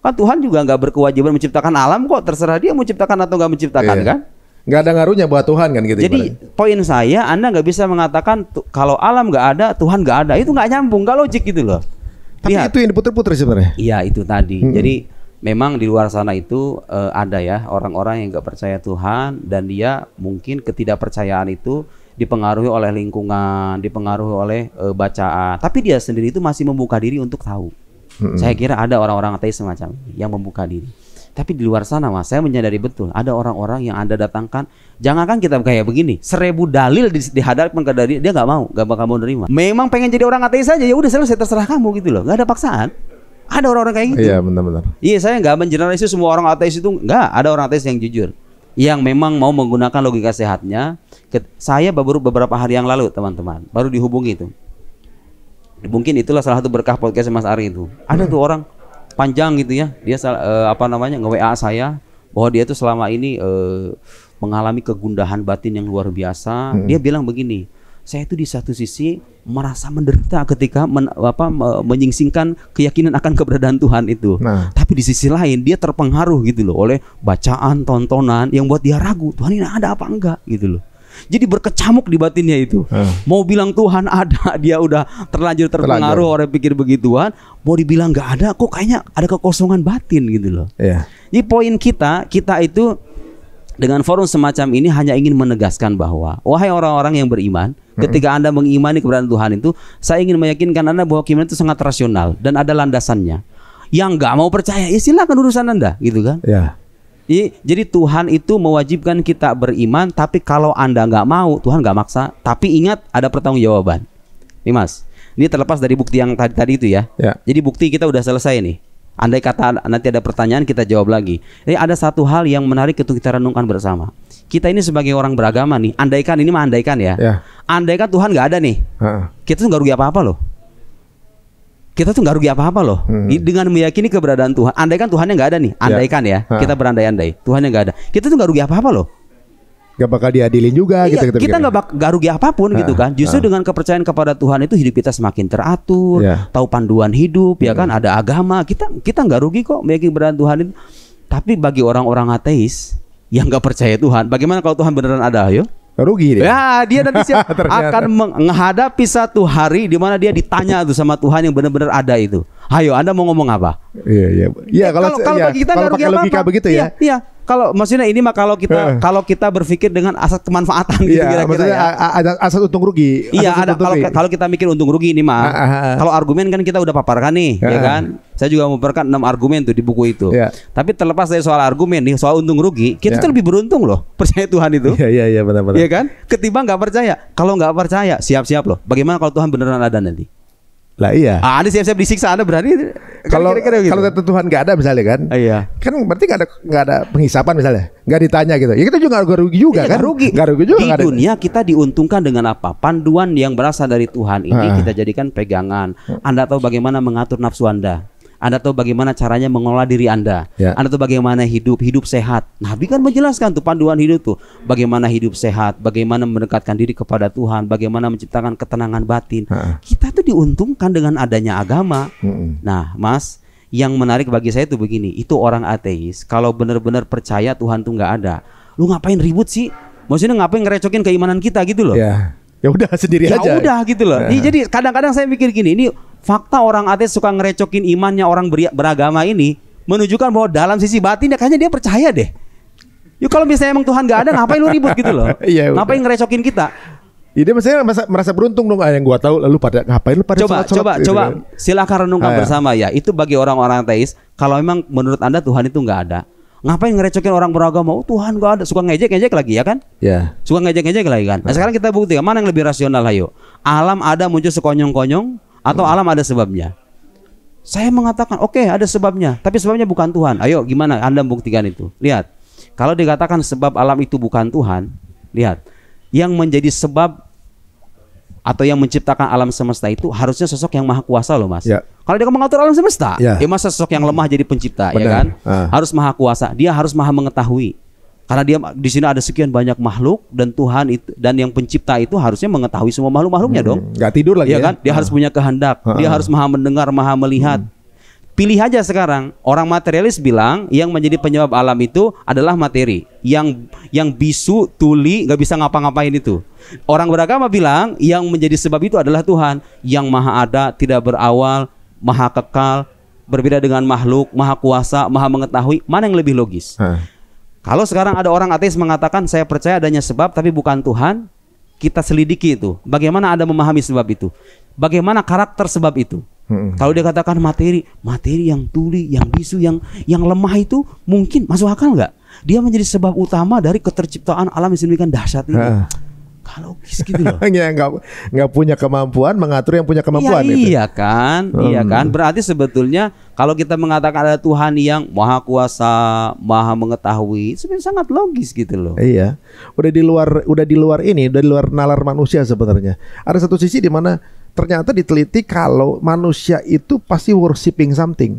kan Tuhan juga nggak berkewajiban menciptakan alam kok terserah dia menciptakan atau nggak menciptakan iya. kan nggak ada ngaruhnya buat Tuhan kan gitu. Jadi ibaratnya. poin saya, Anda nggak bisa mengatakan kalau alam nggak ada, Tuhan nggak ada, itu nggak nyambung, nggak logik gitu loh. Tapi Lihat. itu yang diputer-puter sebenarnya. Iya itu tadi. Hmm. Jadi memang di luar sana itu uh, ada ya orang-orang yang nggak percaya Tuhan dan dia mungkin ketidakpercayaan itu dipengaruhi oleh lingkungan, dipengaruhi oleh uh, bacaan. Tapi dia sendiri itu masih membuka diri untuk tahu. Hmm. Saya kira ada orang-orang ateis semacam yang membuka diri. Tapi di luar sana mas, saya menyadari betul ada orang-orang yang anda datangkan, jangankan kita kayak begini, seribu dalil di, dihadapkan ke dari dia nggak mau, nggak bakal mau nerima. Memang pengen jadi orang ateis saja, ya udah selesai terserah kamu gitu loh, nggak ada paksaan. Ada orang-orang kayak gitu. Iya benar-benar. Iya saya nggak mengeneralisir semua orang ateis itu nggak. Ada orang ateis yang jujur, yang memang mau menggunakan logika sehatnya. Saya baru beberapa hari yang lalu teman-teman baru dihubungi itu. Mungkin itulah salah satu berkah podcast Mas Ari itu. Ada hmm. tuh orang panjang gitu ya. Dia uh, apa namanya nge-WA saya bahwa dia itu selama ini uh, mengalami kegundahan batin yang luar biasa. Hmm. Dia bilang begini, saya itu di satu sisi merasa menderita ketika men, apa, menyingsingkan keyakinan akan keberadaan Tuhan itu. Nah. Tapi di sisi lain dia terpengaruh gitu loh oleh bacaan, tontonan yang buat dia ragu Tuhan ini ada apa enggak gitu loh. Jadi berkecamuk di batinnya itu. Uh. Mau bilang Tuhan ada, dia udah terlanjur terpengaruh oleh pikir begituan. Mau dibilang nggak ada, kok kayaknya ada kekosongan batin gitu loh. Yeah. Jadi poin kita, kita itu dengan forum semacam ini hanya ingin menegaskan bahwa wahai orang-orang yang beriman, ketika Anda mengimani keberadaan Tuhan itu, saya ingin meyakinkan Anda bahwa keimanan itu sangat rasional dan ada landasannya. Yang nggak mau percaya, ya silakan urusan Anda, gitu kan? Yeah. Jadi Tuhan itu mewajibkan kita beriman, tapi kalau Anda nggak mau, Tuhan nggak maksa. Tapi ingat ada pertanggungjawaban. Ini Mas, ini terlepas dari bukti yang tadi tadi itu ya. ya. Jadi bukti kita udah selesai nih. Andai kata nanti ada pertanyaan kita jawab lagi. Ini ada satu hal yang menarik itu kita renungkan bersama. Kita ini sebagai orang beragama nih, andaikan ini mah andaikan ya. ya. Andaikan Tuhan nggak ada nih. Uh -uh. Kita tuh nggak rugi apa-apa loh kita tuh nggak rugi apa-apa loh hmm. dengan meyakini keberadaan Tuhan. Andaikan Tuhannya nggak ada nih, ya. andaikan ya, ya. kita berandai-andai Tuhannya nggak ada, kita tuh nggak rugi apa-apa loh. Gak bakal diadilin juga iya, gitu. Kita nggak gak rugi apapun ha, gitu kan. Justru ha. dengan kepercayaan kepada Tuhan itu hidup kita semakin teratur, yeah. tahu panduan hidup ya, ya kan. Ada agama kita kita nggak rugi kok meyakini keberadaan Tuhan itu. Tapi bagi orang-orang ateis yang nggak percaya Tuhan, bagaimana kalau Tuhan beneran ada? Ayo Rugi deh. Ya, dia nanti siap akan menghadapi satu hari di mana dia ditanya tuh sama Tuhan yang benar-benar ada itu. Ayo, Anda mau ngomong apa? Iya, iya. Iya, eh, kalau kalau, iya, kita kalau pakai logika apa? begitu ya. Iya, iya kalau maksudnya ini mah kalau kita yeah. kalau kita berpikir dengan asas kemanfaatan gitu yeah, kira-kira ya. ada asas untung rugi. Iya, ada kalau kalau kita mikir untung rugi ini mah. Uh, uh, uh. Kalau argumen kan kita udah paparkan nih, uh. ya eh. kan? Saya juga memperkan enam argumen tuh di buku itu. Yeah. Tapi terlepas dari soal argumen nih, soal untung rugi, kita yeah. tuh lebih beruntung loh percaya Tuhan itu. Iya, iya, iya benar-benar. Iya kan? Ketimbang nggak percaya. Kalau nggak percaya, siap-siap loh. Bagaimana kalau Tuhan beneran ada nanti? Lah iya. Ah, ada siap-siap disiksa Anda berani kalau kan gitu. kalau Tuhan nggak ada misalnya kan? Ah, iya. Kan berarti nggak ada nggak ada penghisapan misalnya, nggak ditanya gitu. Ya kita juga nggak rugi juga iya, kan? rugi. Gak rugi juga. Di dunia kita diuntungkan dengan apa? Panduan yang berasal dari Tuhan ini ah. kita jadikan pegangan. Anda tahu bagaimana mengatur nafsu Anda. Anda tahu bagaimana caranya mengolah diri Anda. Ya. Anda tahu bagaimana hidup, hidup sehat. Nabi kan menjelaskan tuh panduan hidup tuh, bagaimana hidup sehat, bagaimana mendekatkan diri kepada Tuhan, bagaimana menciptakan ketenangan batin. Ha. Kita tuh diuntungkan dengan adanya agama. Nah, Mas, yang menarik bagi saya tuh begini, itu orang ateis kalau benar-benar percaya Tuhan tuh nggak ada, lu ngapain ribut sih? Maksudnya ngapain ngerecokin keimanan kita gitu loh. Yeah ya udah sendiri ya aja. Ya udah gitu loh. Nah. Jadi kadang-kadang saya mikir gini, ini fakta orang ateis suka ngerecokin imannya orang beragama ini menunjukkan bahwa dalam sisi batinnya kayaknya dia percaya deh. Yuk ya kalau misalnya emang Tuhan gak ada ngapain lu ribut gitu loh. ya, ngapain ngerecokin kita? Ya dia maksudnya merasa, merasa beruntung dong ah, yang gua tahu lalu pada ngapain lu pada coba sholat, coba gitu. coba kan. silakan renungkan ah, ya. bersama ya itu bagi orang-orang ateis kalau memang menurut Anda Tuhan itu nggak ada Ngapain ngerecokin orang beragama? Oh Tuhan gak ada. Suka ngejek-ngejek lagi ya kan? Ya. Yeah. Suka ngejek-ngejek lagi kan? Nah, sekarang kita bukti mana yang lebih rasional ayo. Alam ada muncul sekonyong-konyong atau alam ada sebabnya? Saya mengatakan oke okay, ada sebabnya, tapi sebabnya bukan Tuhan. Ayo gimana Anda buktikan itu? Lihat. Kalau dikatakan sebab alam itu bukan Tuhan, lihat. Yang menjadi sebab atau yang menciptakan alam semesta itu harusnya sosok yang maha kuasa loh mas. Yeah. Kalau dia mengatur alam semesta, ya, ya masa sosok yang lemah jadi pencipta, ya Benar. ya kan? Uh. Harus maha kuasa, dia harus maha mengetahui. Karena dia di sini ada sekian banyak makhluk dan Tuhan itu dan yang pencipta itu harusnya mengetahui semua makhluk-makhluknya hmm. dong. Gak tidur lagi ya, ya? kan? Dia uh. harus ah. punya kehendak, uh. dia harus maha mendengar, maha melihat. Hmm. Pilih aja sekarang. Orang materialis bilang yang menjadi penyebab alam itu adalah materi. Yang yang bisu, tuli, nggak bisa ngapa-ngapain itu. Orang beragama bilang yang menjadi sebab itu adalah Tuhan yang maha ada, tidak berawal, maha kekal, berbeda dengan makhluk, maha kuasa, maha mengetahui, mana yang lebih logis? Hmm. Kalau sekarang ada orang ateis mengatakan saya percaya adanya sebab tapi bukan Tuhan, kita selidiki itu. Bagaimana ada memahami sebab itu? Bagaimana karakter sebab itu? Hmm. Kalau dia katakan materi, materi yang tuli, yang bisu, yang yang lemah itu mungkin masuk akal nggak? Dia menjadi sebab utama dari keterciptaan alam yang sedemikian dahsyat ini. Hmm paha logis gitu loh. ya nggak nggak punya kemampuan mengatur yang punya kemampuan. Iya, itu. iya kan, hmm. iya kan. Berarti sebetulnya kalau kita mengatakan ada Tuhan yang maha kuasa, maha mengetahui, sebenarnya sangat logis gitu loh. Iya, udah di luar udah di luar ini, udah di luar nalar manusia sebenarnya. Ada satu sisi di mana ternyata diteliti kalau manusia itu pasti worshipping something.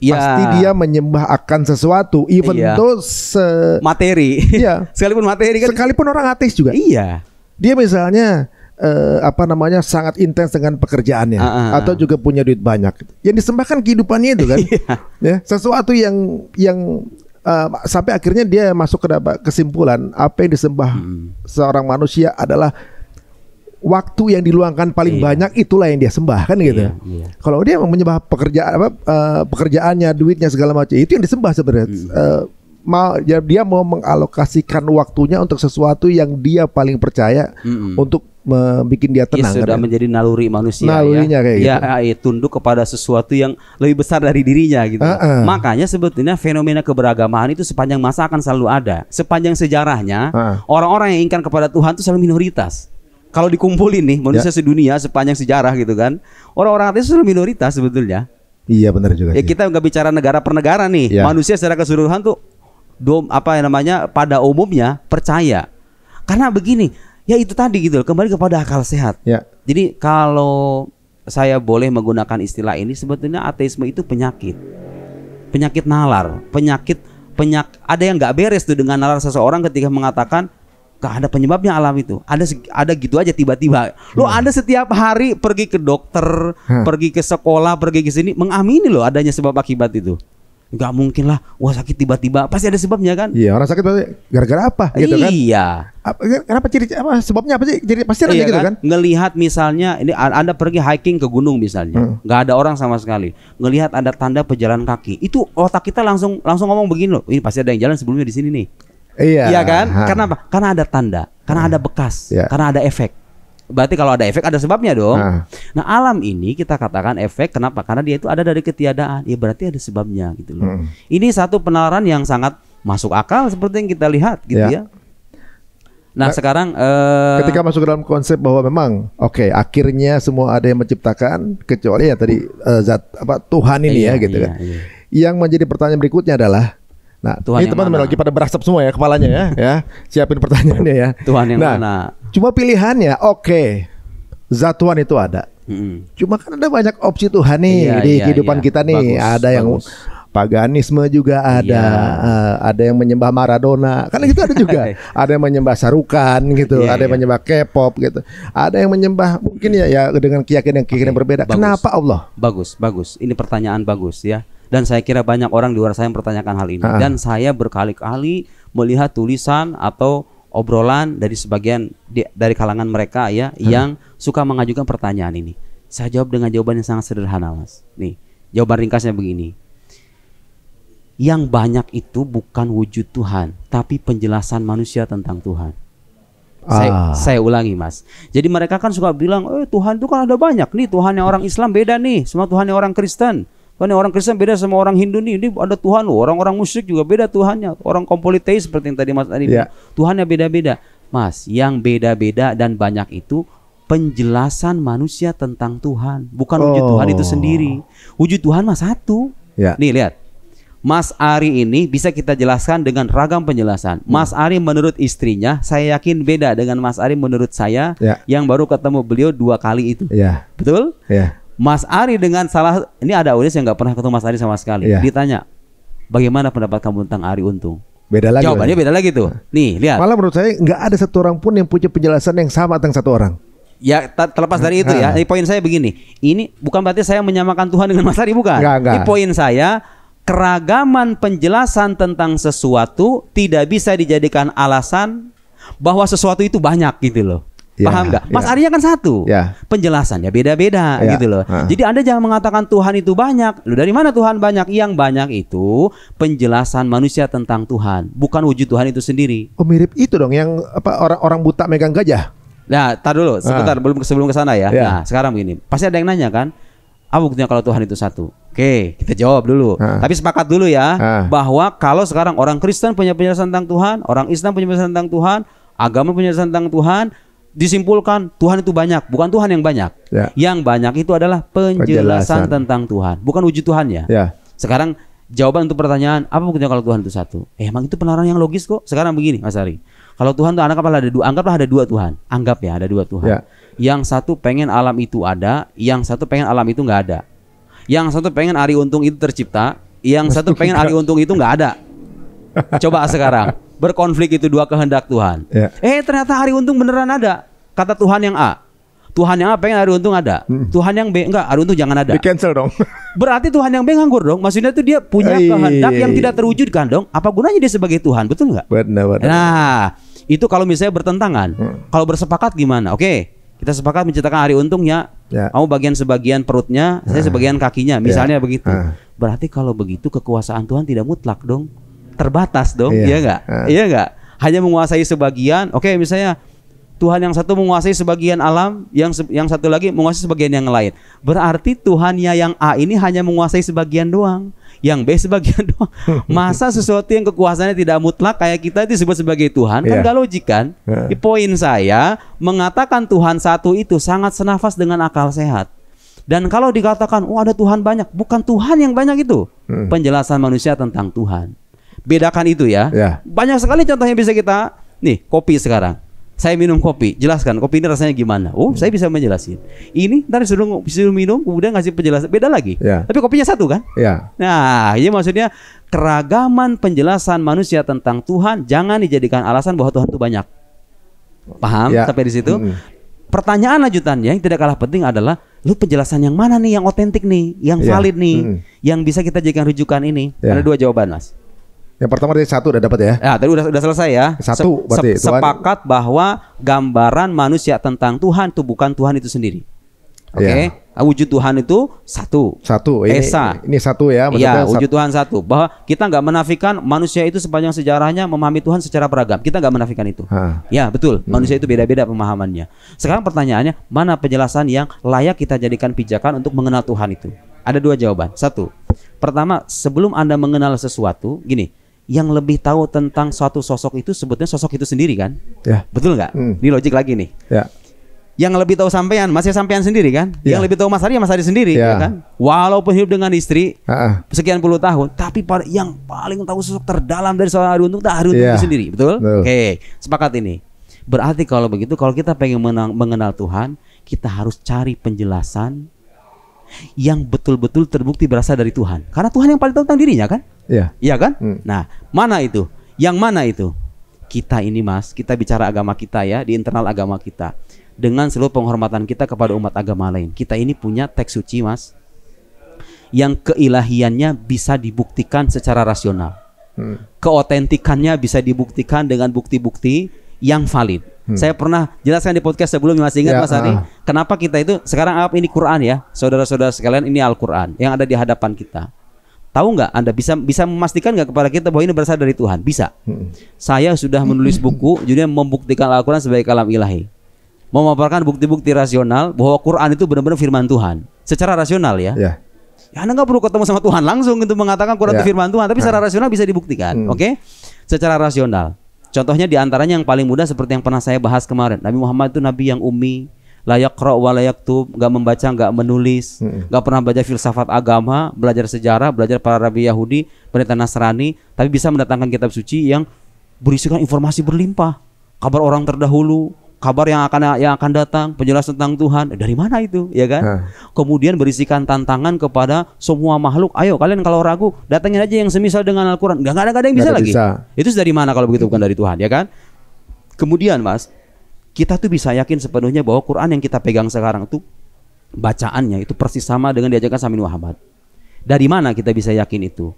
Ya. Pasti dia menyembah akan sesuatu even ya. though se materi. Iya. Sekalipun materi kan. Sekalipun orang ateis juga. Iya. Dia misalnya eh, apa namanya sangat intens dengan pekerjaannya uh, uh, atau ah. juga punya duit banyak. Yang disembahkan kehidupannya itu kan. Iya. ya, sesuatu yang yang uh, sampai akhirnya dia masuk ke kesimpulan apa yang disembah hmm. seorang manusia adalah waktu yang diluangkan paling iya. banyak itulah yang dia sembah kan gitu. Ya. Iya, iya. Kalau dia menyembah pekerjaan apa uh, pekerjaannya, duitnya segala macam itu yang disembah sebenarnya. Hmm. Uh, mau ya dia mau mengalokasikan waktunya untuk sesuatu yang dia paling percaya mm -hmm. untuk membuat dia tenang. Ya, sudah kan? menjadi naluri manusia. Nalurinya ya. kayak gitu. Ya, ya, tunduk kepada sesuatu yang lebih besar dari dirinya gitu. Uh -uh. Makanya sebetulnya fenomena keberagamaan itu sepanjang masa akan selalu ada. Sepanjang sejarahnya orang-orang uh -uh. Orang -orang yang ingkar kepada Tuhan itu selalu minoritas. Kalau dikumpulin nih manusia yeah. sedunia sepanjang sejarah gitu kan, orang-orang itu selalu minoritas sebetulnya. Iya benar juga. Ya kita nggak bicara negara per negara nih, Yeah. manusia secara keseluruhan tuh dom apa yang namanya pada umumnya percaya. Karena begini, ya itu tadi gitu loh, kembali kepada akal sehat. Ya. Jadi kalau saya boleh menggunakan istilah ini sebetulnya ateisme itu penyakit. Penyakit nalar, penyakit penyak ada yang nggak beres tuh dengan nalar seseorang ketika mengatakan gak ada penyebabnya alam itu. Ada ada gitu aja tiba-tiba. Lo hmm. ada setiap hari pergi ke dokter, hmm. pergi ke sekolah, pergi ke sini mengamini lo adanya sebab akibat itu nggak mungkin lah wah sakit tiba-tiba pasti ada sebabnya kan iya orang sakit pasti gara-gara apa gitu kan iya kenapa ciri apa sebabnya apa sih Jadi pasti ada iya gitu kan? kan ngelihat misalnya ini anda pergi hiking ke gunung misalnya hmm. nggak hmm. ada orang sama sekali ngelihat ada tanda pejalan kaki itu otak kita langsung langsung ngomong begini loh ini pasti ada yang jalan sebelumnya di sini nih iya iya kan ha. karena apa karena ada tanda karena hmm. ada bekas yeah. karena ada efek berarti kalau ada efek ada sebabnya dong. Nah. nah, alam ini kita katakan efek kenapa? Karena dia itu ada dari ketiadaan. Ya berarti ada sebabnya gitu loh. Hmm. Ini satu penalaran yang sangat masuk akal seperti yang kita lihat gitu ya. ya. Nah, nah sekarang uh, ketika masuk ke dalam konsep bahwa memang oke okay, akhirnya semua ada yang menciptakan kecuali ya tadi uh, zat apa Tuhan ini iya, ya gitu iya, kan. Iya. Yang menjadi pertanyaan berikutnya adalah Nah, Tuhan ini teman-teman lagi pada berasap semua ya kepalanya ya, ya. Siapin pertanyaannya ya. Tuhan yang nah, mana? Cuma pilihannya oke. Okay, zatuan itu ada. hmm Cuma kan ada banyak opsi Tuhan nih iya, di iya, kehidupan iya. kita nih. Bagus, ada yang bagus. paganisme juga ada, iya. uh, ada yang menyembah Maradona. Kan gitu ada juga. ada yang menyembah sarukan gitu, iya, ada yang iya. menyembah K-pop gitu. Ada yang menyembah mungkin ya ya dengan keyakinan-keyakinan okay. berbeda. Bagus. Kenapa Allah? Bagus, bagus. Ini pertanyaan bagus ya. Dan saya kira banyak orang di luar saya yang pertanyakan hal ini. Uh-huh. Dan saya berkali-kali melihat tulisan atau obrolan dari sebagian di, dari kalangan mereka ya hmm. yang suka mengajukan pertanyaan ini. Saya jawab dengan jawaban yang sangat sederhana, Mas. Nih, jawaban ringkasnya begini. Yang banyak itu bukan wujud Tuhan, tapi penjelasan manusia tentang Tuhan. Saya, ah. saya ulangi mas. Jadi mereka kan suka bilang, eh Tuhan itu kan ada banyak nih Tuhan yang orang Islam beda nih, semua Tuhan yang orang Kristen. Karena orang Kristen beda sama orang Hindu nih. Ini ada Tuhan loh. Orang-orang musyrik juga beda Tuhannya. Orang kompoliteis seperti yang tadi Mas Adi yeah. Tuhannya beda-beda. Mas, yang beda-beda dan banyak itu penjelasan manusia tentang Tuhan, bukan wujud oh. Tuhan itu sendiri. Wujud Tuhan mas satu. Ya. Nih lihat, Mas Ari ini bisa kita jelaskan dengan ragam penjelasan. Hmm. Mas Ari menurut istrinya, saya yakin beda dengan Mas Ari menurut saya ya. yang baru ketemu beliau dua kali itu. Ya. Betul? Ya. Mas Ari dengan salah ini ada audiens yang nggak pernah ketemu Mas Ari sama sekali. Yeah. Ditanya, bagaimana pendapat kamu tentang Ari Untung? Beda lagi. Jawabannya beda lagi tuh. Nih, lihat. Malah menurut saya nggak ada satu orang pun yang punya penjelasan yang sama tentang satu orang. Ya terlepas dari itu ya. Ah. Ini poin saya begini. Ini bukan berarti saya menyamakan Tuhan dengan Mas Ari bukan. Enggak, enggak. Ini poin saya keragaman penjelasan tentang sesuatu tidak bisa dijadikan alasan bahwa sesuatu itu banyak gitu loh. Yeah, Paham nggak? Mas yeah. Arya kan satu. Yeah. Penjelasannya beda-beda yeah. gitu loh. Uh. Jadi Anda jangan mengatakan Tuhan itu banyak. Lu dari mana Tuhan banyak? Yang banyak itu penjelasan manusia tentang Tuhan, bukan wujud Tuhan itu sendiri. Oh, mirip itu dong yang apa orang-orang buta megang gajah. Nah, tar dulu sebentar uh. belum sebelum ke sana ya. Yeah. Nah, sekarang begini. Pasti ada yang nanya kan? Apa ah, buktinya kalau Tuhan itu satu? Oke, kita jawab dulu. Uh. Tapi sepakat dulu ya uh. bahwa kalau sekarang orang Kristen punya penjelasan tentang Tuhan, orang Islam punya penjelasan tentang Tuhan, agama punya penjelasan tentang Tuhan, disimpulkan Tuhan itu banyak, bukan Tuhan yang banyak. Ya. Yang banyak itu adalah penjelasan, penjelasan tentang Tuhan, bukan wujud Tuhannya. Ya. Sekarang jawaban untuk pertanyaan apa buktinya kalau Tuhan itu satu? Eh, emang itu penalaran yang logis kok. Sekarang begini, Mas Ari. Kalau Tuhan itu anak anggaplah ada dua, anggaplah ada dua Tuhan. Anggap ya ada dua Tuhan. Ya. Yang satu pengen alam itu ada, yang satu pengen alam itu nggak ada. Yang satu pengen Ari Untung itu tercipta, yang satu pengen Ari Untung itu nggak ada. Coba sekarang berkonflik itu dua kehendak Tuhan. Ya. Eh ternyata hari untung beneran ada. Kata Tuhan yang A. Tuhan yang A pengen hari untung ada. Hmm. Tuhan yang B enggak, hari untung jangan ada. Di cancel dong. Berarti Tuhan yang B nganggur dong. Maksudnya itu dia punya Ayy. Iya. kehendak yang tidak terwujudkan dong. Apa gunanya dia sebagai Tuhan, betul enggak? Benar, benar. Nah, itu kalau misalnya bertentangan. Hmm. Kalau bersepakat gimana? Oke. kita sepakat menciptakan hari untungnya ya. kamu bagian sebagian perutnya saya ah. sebagian kakinya ya. misalnya yeah. begitu ah. berarti kalau begitu kekuasaan Tuhan tidak mutlak dong terbatas dong, iya, iya nggak? Iya. iya nggak? Hanya menguasai sebagian. Oke, okay, misalnya Tuhan yang satu menguasai sebagian alam, yang yang satu lagi menguasai sebagian yang lain. Berarti Tuhannya yang A ini hanya menguasai sebagian doang, yang B sebagian doang. Masa sesuatu yang kekuasaannya tidak mutlak kayak kita disebut sebagai Tuhan yeah. kan iya. gak logik kan? Yeah. poin saya mengatakan Tuhan satu itu sangat senafas dengan akal sehat. Dan kalau dikatakan, oh ada Tuhan banyak, bukan Tuhan yang banyak itu. Hmm. Penjelasan manusia tentang Tuhan bedakan itu ya. ya. Banyak sekali contohnya bisa kita nih kopi sekarang. Saya minum kopi, jelaskan kopi ini rasanya gimana. Oh, hmm. saya bisa menjelaskan Ini dari suruh, minum, kemudian ngasih penjelasan. Beda lagi. Ya. Tapi kopinya satu kan? Ya. Nah, ini maksudnya keragaman penjelasan manusia tentang Tuhan jangan dijadikan alasan bahwa Tuhan itu banyak. Paham? Ya. Sampai di situ. Hmm. Pertanyaan lanjutannya yang tidak kalah penting adalah lu penjelasan yang mana nih yang otentik nih, yang ya. valid yeah. nih, mm. yang bisa kita jadikan rujukan ini. Yeah. Ada dua jawaban, Mas. Yang pertama tadi satu udah dapat ya. Ya, tadi udah udah selesai ya. Satu berarti se sepakat bahwa gambaran manusia tentang Tuhan itu bukan Tuhan itu sendiri. Oke. Okay? Ya. Ah, wujud Tuhan itu satu. Satu. Ini, Esa. Ini satu ya. Iya, wujud Tuhan satu. Bahwa kita nggak menafikan manusia itu sepanjang sejarahnya memahami Tuhan secara beragam. Kita nggak menafikan itu. Hah. Ya, betul. Hmm. Manusia itu beda-beda pemahamannya. Sekarang pertanyaannya, mana penjelasan yang layak kita jadikan pijakan untuk mengenal Tuhan itu? Ada dua jawaban. Satu, pertama sebelum anda mengenal sesuatu, gini, yang lebih tahu tentang suatu sosok itu sebetulnya sosok itu sendiri kan? Ya. Betul nggak? Hmm. Ini logik lagi nih. Ya. Yang lebih tahu sampean, masih sampean sendiri kan? Ya. Yang lebih tahu Mas ya Mas Hari sendiri ya. ya kan? Walaupun hidup dengan istri uh-uh. sekian puluh tahun, tapi yang paling tahu sosok terdalam dari seorang Arun itu nah Ari ya. sendiri, betul? betul. Oke, okay. sepakat ini. Berarti kalau begitu, kalau kita pengen menang, mengenal Tuhan, kita harus cari penjelasan yang betul-betul terbukti berasal dari Tuhan. Karena Tuhan yang paling tahu tentang dirinya kan? Iya. Iya kan? Hmm. Nah, mana itu? Yang mana itu? Kita ini Mas, kita bicara agama kita ya, di internal agama kita. Dengan seluruh penghormatan kita kepada umat agama lain. Kita ini punya teks suci Mas. Yang keilahiannya bisa dibuktikan secara rasional. Hmm. Keotentikannya bisa dibuktikan dengan bukti-bukti yang valid. Hmm. Saya pernah jelaskan di podcast sebelumnya masih ingat ya, Mas Ari, uh. Ah. kenapa kita itu sekarang ah, ini Quran ya, saudara-saudara sekalian ini Al-Qur'an yang ada di hadapan kita Tahu nggak Anda bisa bisa memastikan nggak kepada kita bahwa ini berasal dari Tuhan? Bisa. Saya sudah menulis buku, jadi membuktikan Al-Quran sebagai kalam ilahi. Memaparkan bukti-bukti rasional bahwa Quran itu benar-benar firman Tuhan. Secara rasional ya. Yeah. Ya, anda nggak perlu ketemu sama Tuhan langsung untuk mengatakan Quran yeah. itu ya. firman Tuhan, tapi secara nah. rasional bisa dibuktikan, hmm. oke? Okay? Secara rasional. Contohnya diantaranya yang paling mudah seperti yang pernah saya bahas kemarin, Nabi Muhammad itu Nabi yang umi layak roh walayak tuh nggak membaca nggak menulis nggak pernah baca filsafat agama belajar sejarah belajar para rabi Yahudi pendeta Nasrani tapi bisa mendatangkan kitab suci yang berisikan informasi berlimpah kabar orang terdahulu kabar yang akan yang akan datang penjelasan tentang Tuhan eh, dari mana itu ya kan kemudian berisikan tantangan kepada semua makhluk ayo kalian kalau ragu datangin aja yang semisal dengan Al-Qur'an nggak ada, nggak ada yang bisa gak lagi itu dari mana kalau begitu bukan dari Tuhan ya kan kemudian mas kita tuh bisa yakin sepenuhnya bahwa Quran yang kita pegang sekarang itu bacaannya itu persis sama dengan diajarkan Samin Muhammad. Dari mana kita bisa yakin itu?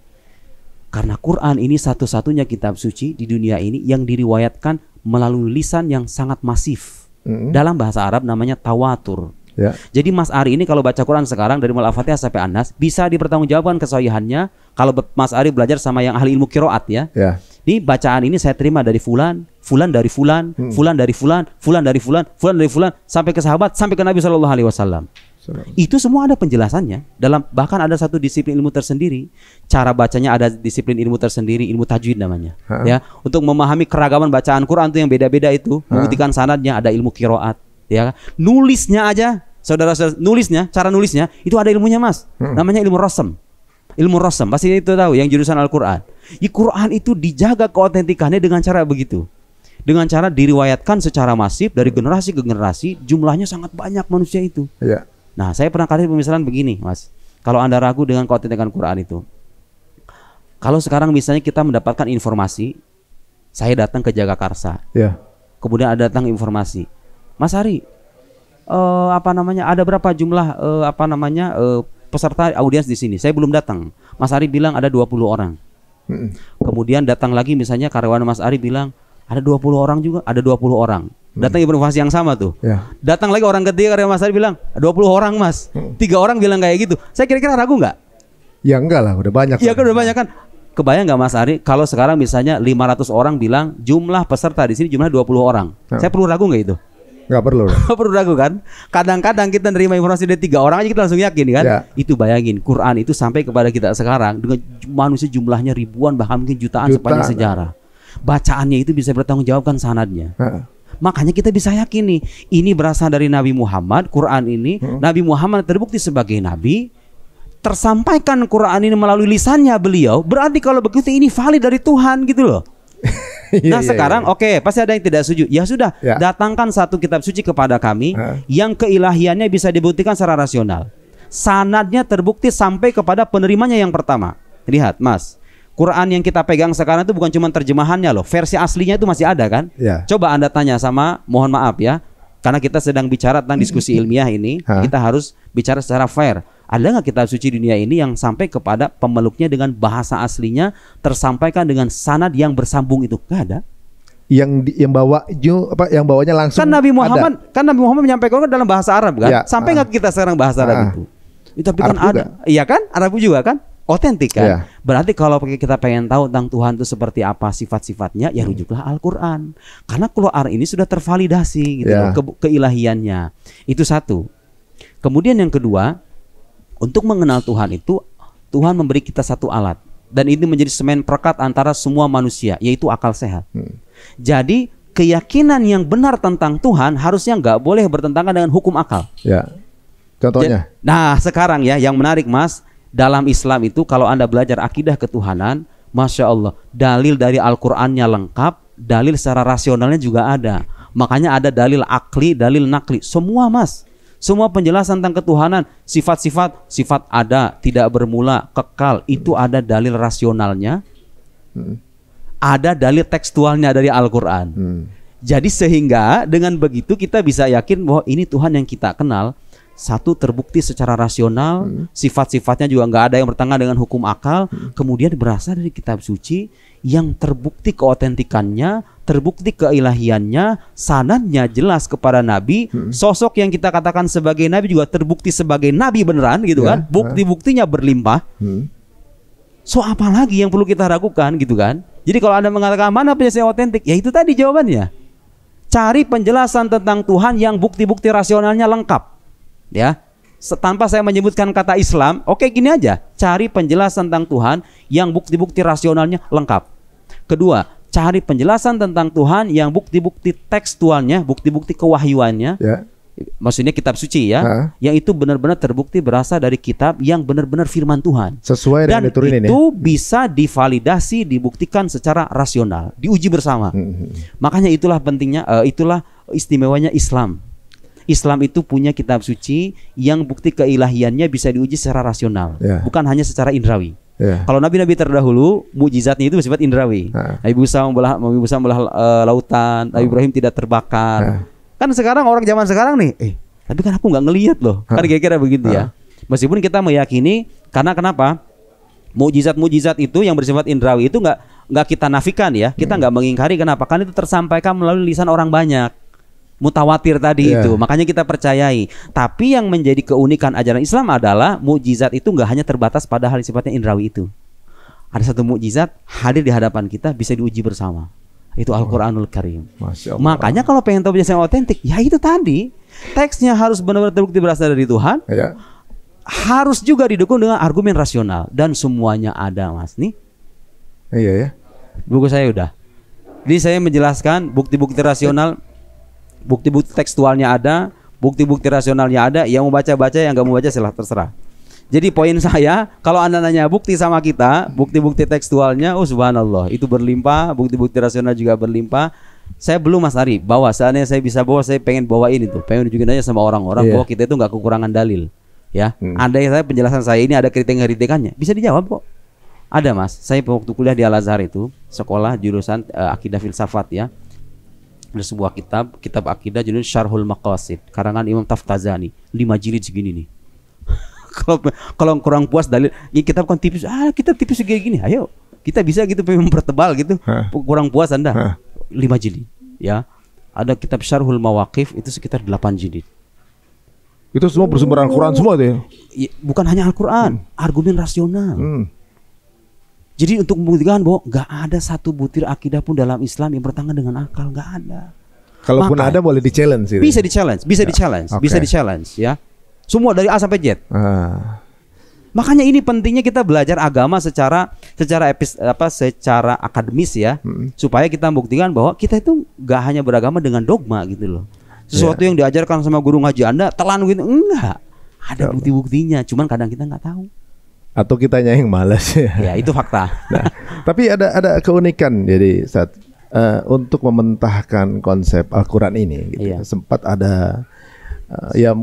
Karena Quran ini satu-satunya kitab suci di dunia ini yang diriwayatkan melalui lisan yang sangat masif. Mm -hmm. Dalam bahasa Arab namanya tawatur. Yeah. Jadi Mas Ari ini kalau baca Quran sekarang dari mulai Al-Fatihah sampai Anas bisa dipertanggungjawabkan kesahihannya kalau Mas Ari belajar sama yang ahli ilmu kiroat ya. ya. Ini bacaan ini saya terima dari fulan, fulan dari fulan, hmm. fulan dari fulan, fulan dari fulan, fulan dari fulan sampai ke sahabat, sampai ke Nabi Shallallahu alaihi wasallam. Itu semua ada penjelasannya dalam bahkan ada satu disiplin ilmu tersendiri. Cara bacanya ada disiplin ilmu tersendiri, ilmu tajwid namanya. Ha? Ya, untuk memahami keragaman bacaan Quran tuh yang beda-beda itu, membuktikan sanadnya ada ilmu kiroat. Ya, nulisnya aja saudara-saudara nulisnya, cara nulisnya itu ada ilmunya mas. Hmm. Namanya ilmu rasem ilmu rosam pasti itu tahu yang jurusan Al-Qur'an. Ya, Quran itu dijaga keotentikannya dengan cara begitu. Dengan cara diriwayatkan secara masif dari generasi ke generasi, jumlahnya sangat banyak manusia itu. Ya. Nah, saya pernah kasih pemisahan begini, Mas. Kalau Anda ragu dengan keotentikan Quran itu. Kalau sekarang misalnya kita mendapatkan informasi, saya datang ke Jagakarsa. Ya. Kemudian ada datang informasi. Mas Hari, uh, eh, apa namanya? Ada berapa jumlah uh, apa namanya? Uh, peserta audiens di sini. Saya belum datang. Mas Ari bilang ada 20 orang. Kemudian datang lagi misalnya karyawan Mas Ari bilang ada 20 orang juga, ada 20 orang. Mm. Datang hmm. informasi yang sama tuh. Yeah. Datang lagi orang ketiga karyawan Mas Ari bilang 20 orang Mas. Mm. Tiga orang bilang kayak gitu. Saya kira-kira ragu nggak? Ya enggak lah, udah banyak. Iya kan udah banyak kan. Kebayang nggak Mas Ari kalau sekarang misalnya 500 orang bilang jumlah peserta di sini jumlah 20 orang. Ya. Saya perlu ragu nggak itu? Gak perlu. Gak perlu ragu kan? Kadang-kadang kita nerima informasi dari tiga orang aja kita langsung yakin kan? Ya. Itu bayangin Quran itu sampai kepada kita sekarang dengan manusia jumlahnya ribuan bahkan mungkin jutaan, jutaan. sepanjang sejarah. Bacaannya itu bisa bertanggung jawabkan sanadnya. Ha. Makanya kita bisa yakin nih, ini berasal dari Nabi Muhammad, Quran ini. Hmm. Nabi Muhammad terbukti sebagai nabi, tersampaikan Quran ini melalui lisannya beliau. Berarti kalau begitu ini valid dari Tuhan gitu loh. Iya, nah iya, sekarang iya. oke okay, pasti ada yang tidak setuju. Ya sudah, yeah. datangkan satu kitab suci kepada kami huh? yang keilahiannya bisa dibuktikan secara rasional. Sanadnya terbukti sampai kepada penerimanya yang pertama. Lihat, Mas. Quran yang kita pegang sekarang itu bukan cuma terjemahannya loh, versi aslinya itu masih ada kan? Yeah. Coba Anda tanya sama mohon maaf ya, karena kita sedang bicara tentang diskusi ilmiah ini, huh? kita harus bicara secara fair ada nggak kitab suci dunia ini yang sampai kepada pemeluknya dengan bahasa aslinya tersampaikan dengan sanad yang bersambung itu? Gak ada. Yang di, yang bawa apa yang bawanya langsung. Kan Nabi Muhammad ada. kan Nabi Muhammad menyampaikan dalam bahasa Arab kan? Ya, sampai nggak uh, kita sekarang bahasa uh, Arab ah. itu? Itu ya, tapi kan Arab kan juga. ada. Iya kan? Arab juga kan? Otentik kan? Ya. Berarti kalau kita pengen tahu tentang Tuhan itu seperti apa sifat-sifatnya, ya hmm. rujuklah Al-Qur'an. Karena Qur'an ini sudah tervalidasi gitu ya. ke keilahiannya. Itu satu. Kemudian yang kedua, untuk mengenal Tuhan itu Tuhan memberi kita satu alat dan ini menjadi semen perekat antara semua manusia yaitu akal sehat. Hmm. Jadi keyakinan yang benar tentang Tuhan harusnya nggak boleh bertentangan dengan hukum akal. Ya. Contohnya. Jadi, nah, sekarang ya yang menarik Mas, dalam Islam itu kalau Anda belajar akidah ketuhanan, Masya Allah, dalil dari Al-Qur'annya lengkap, dalil secara rasionalnya juga ada. Makanya ada dalil akli, dalil nakli, semua Mas. Semua penjelasan tentang ketuhanan, sifat-sifat, sifat ada, tidak bermula, kekal, itu ada dalil rasionalnya. Hmm. Ada dalil tekstualnya dari Al-Qur'an. Hmm. Jadi sehingga dengan begitu kita bisa yakin bahwa ini Tuhan yang kita kenal satu terbukti secara rasional, hmm. sifat-sifatnya juga nggak ada yang bertengah dengan hukum akal, hmm. kemudian berasal dari kitab suci, yang terbukti keotentikannya, terbukti keilahiannya, sanannya jelas kepada Nabi, hmm. sosok yang kita katakan sebagai Nabi juga terbukti sebagai Nabi beneran gitu ya, kan, ya. bukti-buktinya berlimpah. Hmm. So apa lagi yang perlu kita ragukan gitu kan? Jadi kalau anda mengatakan mana punya saya otentik, ya itu tadi jawabannya. Cari penjelasan tentang Tuhan yang bukti-bukti rasionalnya lengkap, ya. Tanpa saya menyebutkan kata Islam, oke gini aja, cari penjelasan tentang Tuhan yang bukti-bukti rasionalnya lengkap. Kedua, cari penjelasan tentang Tuhan yang bukti-bukti tekstualnya, bukti-bukti kewahyuannya. Ya. Maksudnya kitab suci ya, ha. yang itu benar-benar terbukti berasal dari kitab yang benar-benar firman Tuhan. Sesuai Dan dengan Dan ya. itu ya? bisa divalidasi, dibuktikan secara rasional, diuji bersama. Hmm. Makanya itulah pentingnya, eh, itulah istimewanya Islam. Islam itu punya kitab suci yang bukti keilahiannya bisa diuji secara rasional, ya. bukan hanya secara indrawi. Yeah. Kalau nabi-nabi terdahulu mujizatnya itu bersifat indrawi. Yeah. Nabi Musa membelah Nabi Musa membelah e, lautan, Nabi Ibrahim tidak terbakar. Yeah. Kan sekarang orang zaman sekarang nih, eh tapi kan aku nggak ngelihat loh. Kan kira-kira begitu ya. Meskipun kita meyakini karena kenapa? Mujizat-mujizat itu yang bersifat indrawi itu nggak nggak kita nafikan ya. Kita hmm. nggak mengingkari kenapa? Kan itu tersampaikan melalui lisan orang banyak mutawatir tadi yeah. itu. Makanya kita percayai. Tapi yang menjadi keunikan ajaran Islam adalah mujizat itu nggak hanya terbatas pada hal sifatnya indrawi itu. Ada satu mujizat hadir di hadapan kita bisa diuji bersama. Itu Al-Qur'anul Karim. Makanya kalau pengen tahu yang otentik, ya itu tadi. Teksnya harus benar-benar terbukti berasal dari Tuhan. Yeah. Harus juga didukung dengan argumen rasional dan semuanya ada, Mas. Nih. Iya yeah, ya. Yeah. Buku saya udah. Jadi saya menjelaskan bukti-bukti rasional bukti-bukti tekstualnya ada, bukti-bukti rasionalnya ada, yang mau baca-baca, yang nggak mau baca silah terserah. Jadi poin saya, kalau Anda nanya bukti sama kita, bukti-bukti tekstualnya, oh subhanallah, itu berlimpah, bukti-bukti rasional juga berlimpah. Saya belum Mas Ari bawa, seandainya saya bisa bawa, saya pengen bawa ini tuh, pengen juga nanya sama orang-orang yeah. bahwa kita itu nggak kekurangan dalil. Ya, hmm. ada yang saya penjelasan saya ini ada kritik-kritikannya, bisa dijawab kok. Ada Mas, saya waktu kuliah di Al Azhar itu, sekolah jurusan uh, eh, akidah filsafat ya dari sebuah kitab, kitab akidah judul Syarhul Maqasid, karangan Imam Taftazani, lima jilid segini nih. kalau kalau kurang puas dalil, ini ya kitab kan tipis. Ah, kita tipis segini gini. Ayo, kita bisa gitu mempertebal gitu. Kurang puas Anda. Lima jilid, ya. Ada kitab Syarhul Mawakif itu sekitar delapan jilid. Itu semua bersumber Al-Quran semua deh ya? iya, Bukan hanya Al-Quran, hmm. argumen rasional. Hmm jadi untuk membuktikan bahwa nggak ada satu butir akidah pun dalam Islam yang bertangan dengan akal, nggak ada. Kalaupun ada boleh di challenge Ini. Bisa di challenge, bisa ya. di challenge, okay. bisa di challenge ya. Semua dari A sampai Z. Ah. Makanya ini pentingnya kita belajar agama secara secara epis, apa secara akademis ya, hmm. supaya kita membuktikan bahwa kita itu nggak hanya beragama dengan dogma gitu loh. Ya. Sesuatu yeah. yang diajarkan sama guru ngaji Anda telan gitu enggak. Ada bukti-buktinya, cuman kadang kita nggak tahu atau kita yang malas ya. Ya, itu fakta. Nah, tapi ada ada keunikan jadi saat uh, eh, untuk mementahkan konsep Al-Qur'an ini gitu. Iya. Ya, sempat ada uh, ya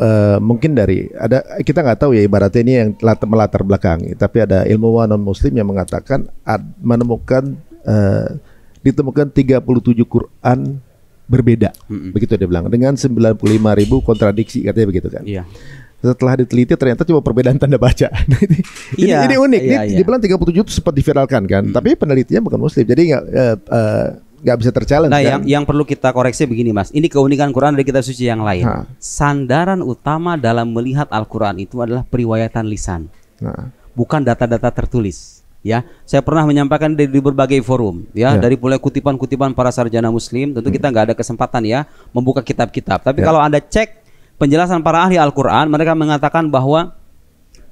uh, mungkin dari ada kita nggak tahu ya ibaratnya ini yang latar, melatar belakang, tapi ada ilmuwan non muslim yang mengatakan ad, menemukan uh, ditemukan 37 Quran berbeda. Mm -mm. Begitu dia bilang dengan 95 ribu kontradiksi katanya begitu kan. Iya setelah diteliti ternyata cuma perbedaan tanda baca. Nah, ini, iya, ini unik. Iya, iya. dibilang 37 itu sempat diviralkan kan, hmm. tapi penelitinya bukan muslim. Jadi nggak uh, uh, bisa terchallenge. Nah, kan? yang yang perlu kita koreksi begini, Mas. Ini keunikan Quran dari kitab suci yang lain. Ha. Sandaran utama dalam melihat Al-Qur'an itu adalah periwayatan lisan. Ha. Bukan data-data tertulis, ya. Saya pernah menyampaikan di, di berbagai forum, ya, ya. dari mulai kutipan-kutipan para sarjana muslim, tentu hmm. kita nggak ada kesempatan ya membuka kitab-kitab. Tapi ya. kalau Anda cek penjelasan para ahli Al-Qur'an mereka mengatakan bahwa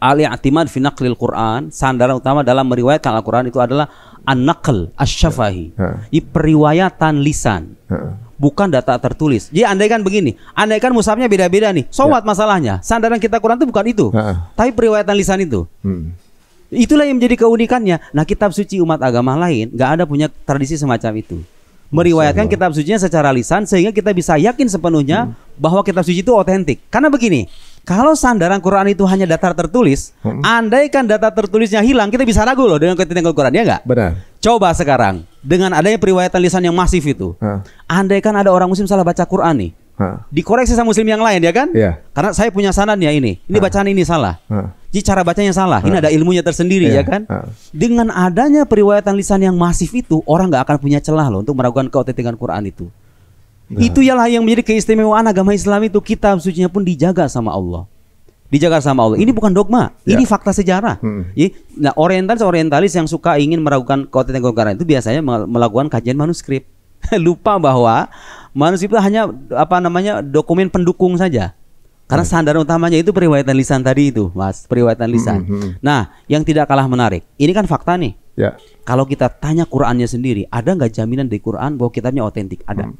al-i'timad fi naqlil Qur'an, sandaran utama dalam meriwayatkan Al-Qur'an itu adalah an-naql asy-syafahi. Ya. Ya. Di periwayatan lisan. Ya. Bukan data tertulis. Jadi andaikan begini, andaikan musafnya beda-beda nih. Sowat masalahnya. Sandaran kita Quran itu bukan itu. Tapi periwayatan lisan itu. Hmm. Itulah yang menjadi keunikannya. Nah, kitab suci umat agama lain nggak ada punya tradisi semacam itu meriwayatkan kitab sucinya secara lisan sehingga kita bisa yakin sepenuhnya hmm. bahwa kitab suci itu otentik. Karena begini, kalau sandaran Quran itu hanya data tertulis, hmm. andaikan data tertulisnya hilang, kita bisa ragu loh dengan ketentuan Quran, ya enggak? Benar. Coba sekarang dengan adanya periwayatan lisan yang masif itu, hmm. andaikan ada orang muslim salah baca Quran nih, hmm. dikoreksi sama muslim yang lain ya kan? Yeah. Karena saya punya sanadnya ini, ini bacaan ini salah. Jadi cara bacanya salah. Ini ah. ada ilmunya tersendiri ya iya. kan. Ah. Dengan adanya periwayatan lisan yang masif itu, orang nggak akan punya celah loh untuk meragukan keotentikan Quran itu. Nah. Itu ialah yang menjadi keistimewaan agama Islam itu. Kitab sucinya pun dijaga sama Allah. Dijaga sama Allah. Ini hmm. bukan dogma, ini ya. fakta sejarah. Hmm. Nah, orientalis orientalis yang suka ingin meragukan keotentikan Quran itu biasanya melakukan kajian manuskrip. Lupa bahwa manuskrip itu hanya apa namanya dokumen pendukung saja karena hmm. sandaran utamanya itu periwayatan lisan tadi itu, Mas, periwayatan hmm, lisan. Mm -hmm. Nah, yang tidak kalah menarik, ini kan fakta nih. Ya. Kalau kita tanya Qurannya sendiri, ada nggak jaminan di Quran bahwa kitabnya otentik? Ada. Hmm.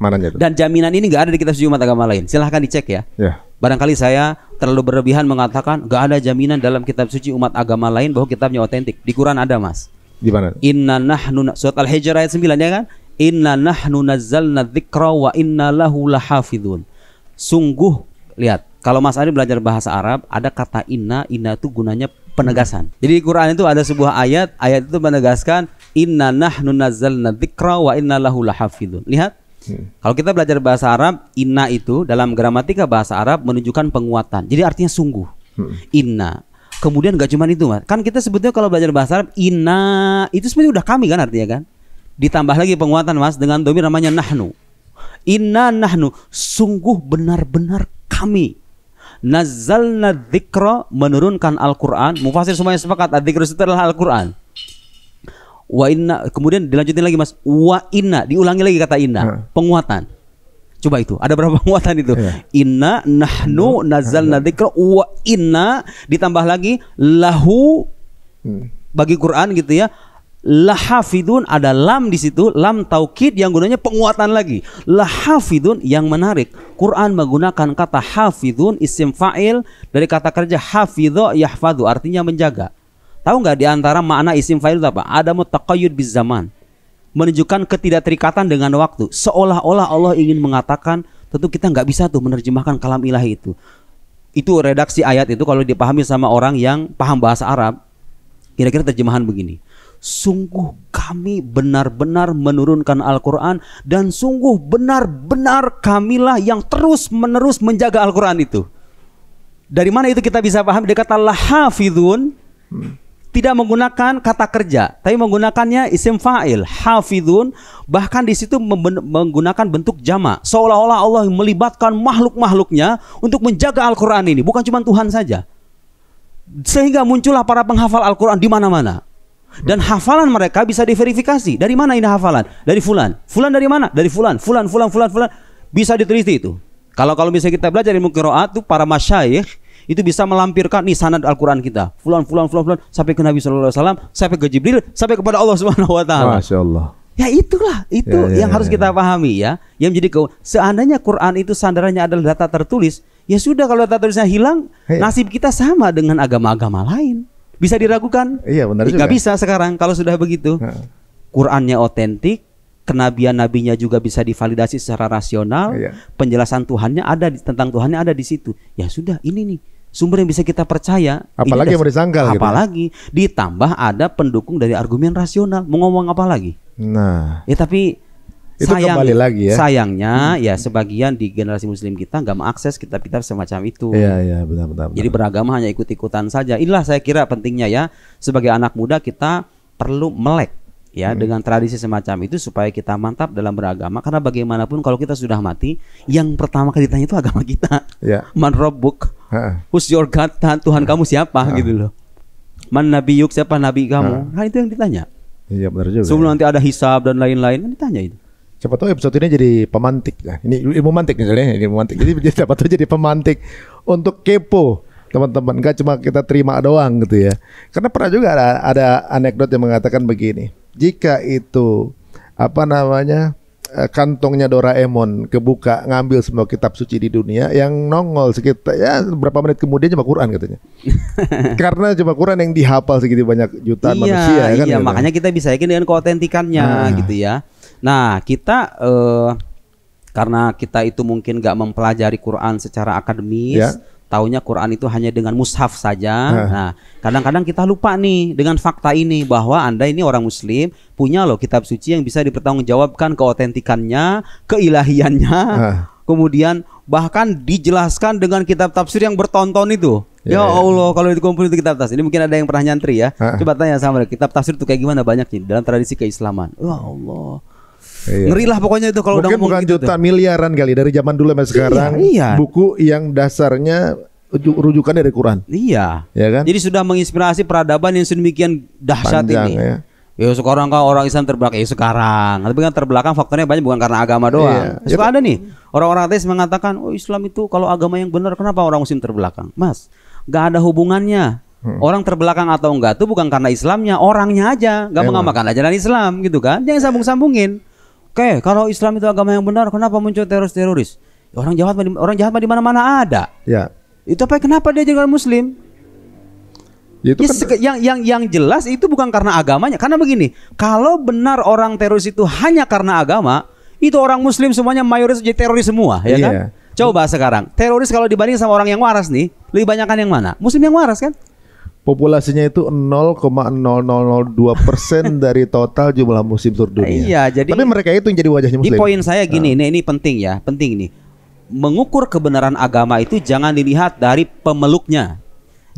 Mananya itu? Dan jaminan ini nggak ada di kitab suci umat agama lain. Silahkan dicek ya. ya. Barangkali saya terlalu berlebihan mengatakan nggak ada jaminan dalam kitab suci umat agama lain bahwa kitabnya otentik. Di Quran ada, Mas. Di mana? Inna nahnu surat Al-Hijr ayat 9 ya kan? Inna nahnu nazzalna dzikra wa inna lahu lahafidun. Sungguh lihat kalau Mas Ari belajar bahasa Arab ada kata inna inna itu gunanya penegasan jadi di Quran itu ada sebuah ayat ayat itu menegaskan inna nahnu nazzalna dzikra wa inna lahu lahafidun lihat hmm. kalau kita belajar bahasa Arab inna itu dalam gramatika bahasa Arab menunjukkan penguatan jadi artinya sungguh hmm. inna Kemudian gak cuma itu, Mas. Kan kita sebetulnya kalau belajar bahasa Arab, inna itu sebenarnya udah kami kan artinya kan. Ditambah lagi penguatan, Mas, dengan domir namanya nahnu. Inna nahnu, sungguh benar-benar kami nazalna dzikra menurunkan Al-Qur'an. Mufasir semuanya sepakat dzikra itu adalah Al-Qur'an. Wa inna kemudian dilanjutin lagi Mas. Wa inna diulangi lagi kata inna. Hmm. Penguatan. Coba itu. Ada berapa penguatan itu? Yeah. Inna nahnu nazalna dzikra wa inna ditambah lagi lahu hmm. bagi Quran gitu ya lahafidun ada lam di situ, lam taukid yang gunanya penguatan lagi. Lahafidun yang menarik. Quran menggunakan kata hafidun isim fa'il dari kata kerja hafidho yahfadu artinya menjaga. Tahu nggak diantara makna isim fa'il apa? Ada mutaqayyud bis zaman. Menunjukkan ketidakterikatan dengan waktu. Seolah-olah Allah ingin mengatakan, tentu kita nggak bisa tuh menerjemahkan kalam ilahi itu. Itu redaksi ayat itu kalau dipahami sama orang yang paham bahasa Arab, kira-kira terjemahan begini sungguh kami benar-benar menurunkan Al-Quran dan sungguh benar-benar kamilah yang terus-menerus menjaga Al-Quran itu. Dari mana itu kita bisa paham? Dia kata hmm. tidak menggunakan kata kerja, tapi menggunakannya isim fa'il, hafidun, bahkan di situ menggunakan bentuk jama. Seolah-olah Allah melibatkan makhluk-makhluknya untuk menjaga Al-Qur'an ini, bukan cuma Tuhan saja. Sehingga muncullah para penghafal Al-Qur'an di mana-mana. Dan hafalan mereka bisa diverifikasi. Dari mana ini hafalan? Dari fulan. Fulan dari mana? Dari fulan. Fulan, fulan, fulan, fulan. Bisa diteliti itu. Kalau kalau misalnya kita belajar ilmu itu itu para masyayikh itu bisa melampirkan nih sanad Al-Qur'an kita. Fulan fulan fulan fulan sampai ke Nabi sallallahu alaihi sampai ke Jibril, sampai kepada Allah swt. wa taala. Ya itulah itu ya, ya, yang ya, harus ya. kita pahami ya. Yang jadi ke seandainya Quran itu sandarannya adalah data tertulis, ya sudah kalau data tertulisnya hilang, hey. Iya. nasib kita sama dengan agama-agama lain. Bisa diragukan? Iya benar Nggak juga. bisa sekarang kalau sudah begitu. Qurannya otentik, kenabian nabinya juga bisa divalidasi secara rasional, iya. penjelasan Tuhannya ada tentang Tuhannya ada di situ. Ya sudah, ini nih sumber yang bisa kita percaya. Apalagi yang mau gitu ya. Apalagi gitu. ditambah ada pendukung dari argumen rasional. Mau ngomong apa lagi? Nah. Ya tapi itu Sayang, kembali lagi ya. Sayangnya hmm. ya sebagian di generasi muslim kita nggak mengakses kitab-kitab semacam itu. Iya iya benar, benar benar. Jadi beragama hanya ikut-ikutan saja. Inilah saya kira pentingnya ya sebagai anak muda kita perlu melek ya hmm. dengan tradisi semacam itu supaya kita mantap dalam beragama karena bagaimanapun kalau kita sudah mati yang pertama kali ditanya itu agama kita. Ya. Man Rabbuk? Who's your God? Tuhan, Tuhan kamu siapa ha gitu loh. Man yuk siapa nabi kamu? Ha. Nah itu yang ditanya. Iya benar juga. Sebelum ya. nanti ada hisab dan lain-lain nanti ditanya itu. Siapa tahu episode ini jadi pemantik. Nah, ini ilmu mantik misalnya, ilmu mantik. Jadi siapa tahu jadi pemantik untuk kepo teman-teman gak cuma kita terima doang gitu ya. Karena pernah juga ada ada anekdot yang mengatakan begini. Jika itu apa namanya eh, kantongnya Doraemon kebuka ngambil semua kitab suci di dunia yang nongol sekitar ya berapa menit kemudian cuma Quran katanya karena cuma Quran yang dihafal segitu banyak jutaan iya, manusia iya, kan iya gitu. makanya kita bisa yakin dengan keotentikannya nah. gitu ya Nah, kita uh, karena kita itu mungkin nggak mempelajari Quran secara akademis. Yeah taunya Quran itu hanya dengan mushaf saja. Nah. nah, kadang-kadang kita lupa nih dengan fakta ini bahwa Anda ini orang muslim, punya loh kitab suci yang bisa dipertanggungjawabkan keotentikannya, keilahiannya. Kemudian bahkan dijelaskan dengan kitab tafsir yang bertonton itu. Ya, ya, ya, Allah, kalau dikumpulin itu kitab tafsir. Ini mungkin ada yang pernah nyantri ya. Coba tanya sama kitab tafsir itu kayak gimana banyaknya dalam tradisi keislaman. Ya Allah Iya. lah pokoknya itu kalau udah ngomong bukan juta gitu tuh. miliaran kali dari zaman dulu sampai iya, sekarang. Iya, iya. Buku yang dasarnya rujukan dari Quran. Iya. Ya kan? Jadi sudah menginspirasi peradaban yang sedemikian dahsyat Panjang, ini. Ya. Ya sekarang kan orang Islam terbelakang ya sekarang. Tapi kan terbelakang faktornya banyak bukan karena agama doang. Iya, ya, Suka ya, ada nih orang-orang ateis mengatakan, "Oh, Islam itu kalau agama yang benar kenapa orang muslim terbelakang?" Mas, gak ada hubungannya. Hmm. Orang terbelakang atau enggak itu bukan karena Islamnya, orangnya aja. Gak mengamalkan ajaran Islam gitu kan. Jangan sambung-sambungin. Oke, kalau Islam itu agama yang benar, kenapa muncul teroris-teroris? Ya, orang jahat orang jahat di mana-mana ada. Ya. Itu apa kenapa dia jadi muslim? Ya, ya kan... yang yang yang jelas itu bukan karena agamanya. Karena begini, kalau benar orang teroris itu hanya karena agama, itu orang muslim semuanya mayoritas jadi teroris semua, ya yeah. kan? Coba sekarang, teroris kalau dibanding sama orang yang waras nih, lebih kan yang mana? Muslim yang waras kan? populasinya itu 0,0002 persen dari total jumlah musim tur dunia. Iya, jadi tapi mereka itu yang jadi wajahnya muslim. Di poin saya gini, nah. ini penting ya, penting ini Mengukur kebenaran agama itu jangan dilihat dari pemeluknya.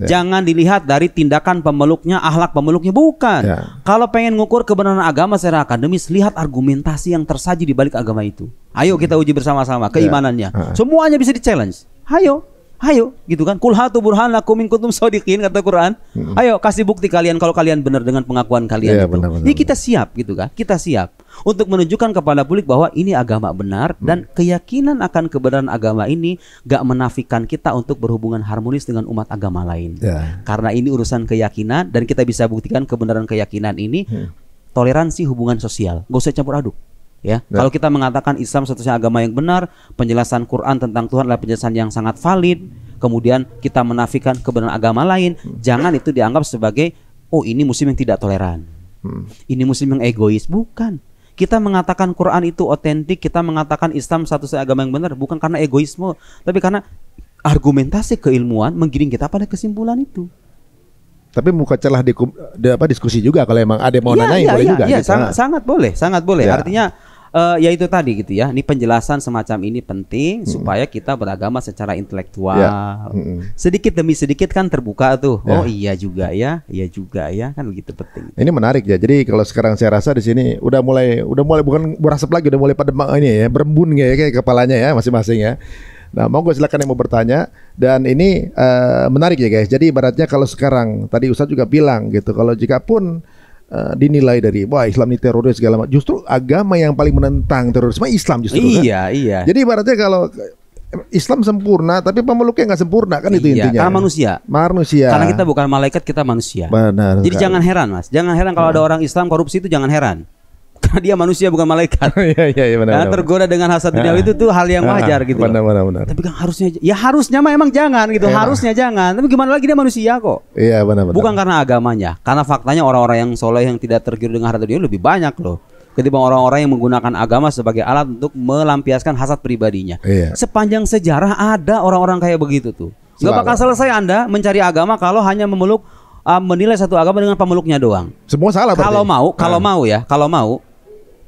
Yeah. Jangan dilihat dari tindakan pemeluknya, ahlak pemeluknya bukan. Yeah. Kalau pengen ngukur kebenaran agama secara akademis, lihat argumentasi yang tersaji di balik agama itu. Ayo kita uji bersama-sama ya. keimanannya. Yeah. Semuanya bisa di-challenge. Ayo. Ayo, gitu kan. Kulhatu hatu burhanakum in kuntum sodikin kata Quran. Ayo kasih bukti kalian kalau kalian benar dengan pengakuan kalian Iya itu. Benar, benar, ini kita siap gitu kan. Kita siap untuk menunjukkan kepada publik bahwa ini agama benar mm. dan keyakinan akan kebenaran agama ini gak menafikan kita untuk berhubungan harmonis dengan umat agama lain. Yeah. Karena ini urusan keyakinan dan kita bisa buktikan kebenaran keyakinan ini hmm. toleransi hubungan sosial. Gak usah campur aduk ya. Nah. Kalau kita mengatakan Islam satu satunya agama yang benar, penjelasan Quran tentang Tuhan adalah penjelasan yang sangat valid, kemudian kita menafikan kebenaran agama lain, hmm. jangan itu dianggap sebagai oh ini muslim yang tidak toleran. Hmm. Ini muslim yang egois, bukan. Kita mengatakan Quran itu otentik, kita mengatakan Islam satu-satunya agama yang benar bukan karena egoisme, tapi karena argumentasi keilmuan menggiring kita pada kesimpulan itu tapi muka celah di, di apa diskusi juga kalau emang ada mau ya, nanyain ya, boleh ya, juga ya, gitu. sangat, sangat boleh sangat boleh ya. artinya uh, ya itu tadi gitu ya. Ini penjelasan semacam ini penting hmm. supaya kita beragama secara intelektual. ya. Hmm. Sedikit demi sedikit kan terbuka tuh. ya. Oh iya juga ya, iya juga ya, kan begitu penting. Ini menarik ya. Jadi kalau sekarang saya rasa di sini udah mulai udah mulai bukan berasap lagi, udah mulai pada ini ya, berembun ya kayak kepalanya ya masing-masing ya. Nah, monggo silakan yang mau bertanya dan ini uh, menarik ya guys. Jadi ibaratnya kalau sekarang tadi Ustadz juga bilang gitu, kalau jika pun uh, dinilai dari wah Islam ini teroris segala macam, justru agama yang paling menentang terorisme Islam justru. Kan? Iya, kan? iya. Jadi ibaratnya kalau eh, Islam sempurna tapi pemeluknya nggak sempurna kan itu iya, intinya. Karena manusia. Manusia. Karena kita bukan malaikat, kita manusia. Benar. Jadi kan. jangan heran, Mas. Jangan heran kalau nah. ada orang Islam korupsi itu jangan heran karena dia manusia bukan malaikat. Oh, iya iya iya benar. Nah, tergoda dengan hasad dunia ah, itu tuh hal yang ah, wajar gitu. Benar benar benar. Tapi kan harusnya ya harusnya mah emang jangan gitu. Iya, harusnya jangan. Tapi gimana lagi dia manusia kok. Iya benar benar. Bukan karena agamanya, karena faktanya orang-orang yang soleh yang tidak tergiur dengan harta dunia lebih banyak loh ketimbang orang-orang yang menggunakan agama sebagai alat untuk melampiaskan hasad pribadinya. Iya. Sepanjang sejarah ada orang-orang kayak begitu tuh. Gak bakal selesai Anda mencari agama kalau hanya memeluk ah, menilai satu agama dengan pemeluknya doang. Semua salah. Kalau mau, kalau mau ya, kalau mau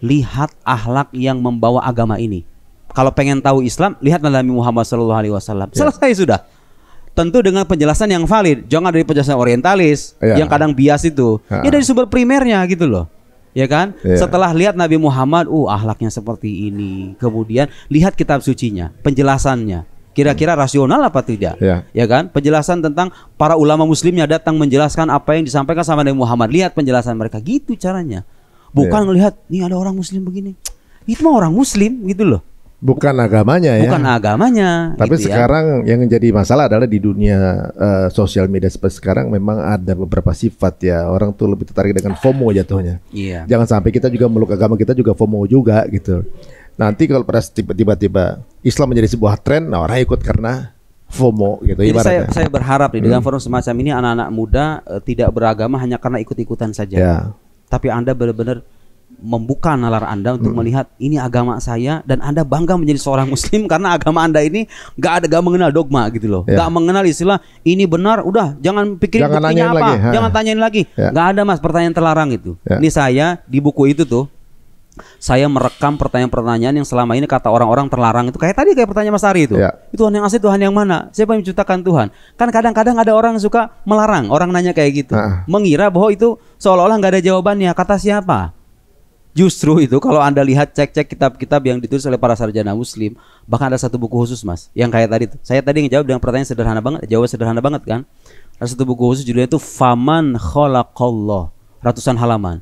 lihat ahlak yang membawa agama ini. Kalau pengen tahu Islam, lihat Nabi Muhammad Shallallahu Alaihi Wasallam. Ya. Selesai sudah. Tentu dengan penjelasan yang valid, jangan dari penjelasan orientalis yeah. yang kadang bias itu. Yeah. Ya dari sumber primernya gitu loh. Ya kan? Yeah. Setelah lihat Nabi Muhammad, uh ahlaknya seperti ini. Kemudian lihat kitab sucinya, penjelasannya. Kira-kira rasional apa tidak? Yeah. Ya kan? Penjelasan tentang para ulama muslimnya datang menjelaskan apa yang disampaikan sama Nabi Muhammad. Lihat penjelasan mereka gitu caranya. Bukan yeah. nih ada orang muslim begini. Itu mah orang muslim gitu loh. Bukan agamanya ya. Bukan agamanya. Tapi gitu ya. sekarang ya. yang jadi masalah adalah di dunia uh, sosial media seperti sekarang memang ada beberapa sifat ya orang tuh lebih tertarik dengan FOMO jatuhnya. Iya. Jangan sampai kita juga meluk agama kita juga FOMO juga gitu. Nanti kalau pada tiba-tiba Islam menjadi sebuah tren, nah orang ikut karena FOMO gitu. Jadi ibaratnya. saya saya berharap di dalam hmm. forum semacam ini anak-anak muda uh, tidak beragama hanya karena ikut-ikutan saja. Yeah tapi Anda benar-benar membuka nalar Anda untuk hmm. melihat ini agama saya dan Anda bangga menjadi seorang muslim karena agama Anda ini nggak ada gak mengenal dogma gitu loh. Ya. mengenal istilah ini benar, udah jangan pikirin jangan buktinya apa, lagi. jangan tanyain lagi. Ya. ada Mas pertanyaan terlarang itu. Ya. Ini saya di buku itu tuh saya merekam pertanyaan-pertanyaan yang selama ini kata orang-orang terlarang itu kayak tadi kayak pertanyaan Mas Ari itu. Ya. Tuhan yang asli, Tuhan yang mana? Siapa yang menciptakan Tuhan? Kan kadang-kadang ada orang yang suka melarang, orang nanya kayak gitu, nah. mengira bahwa itu seolah-olah nggak ada jawabannya. Kata siapa? Justru itu kalau Anda lihat cek-cek kitab-kitab yang ditulis oleh para sarjana muslim, bahkan ada satu buku khusus Mas, yang kayak tadi itu. Saya tadi ngejawab dengan pertanyaan sederhana banget, jawab sederhana banget kan? Ada satu buku khusus judulnya itu Faman Khalaqallah, ratusan halaman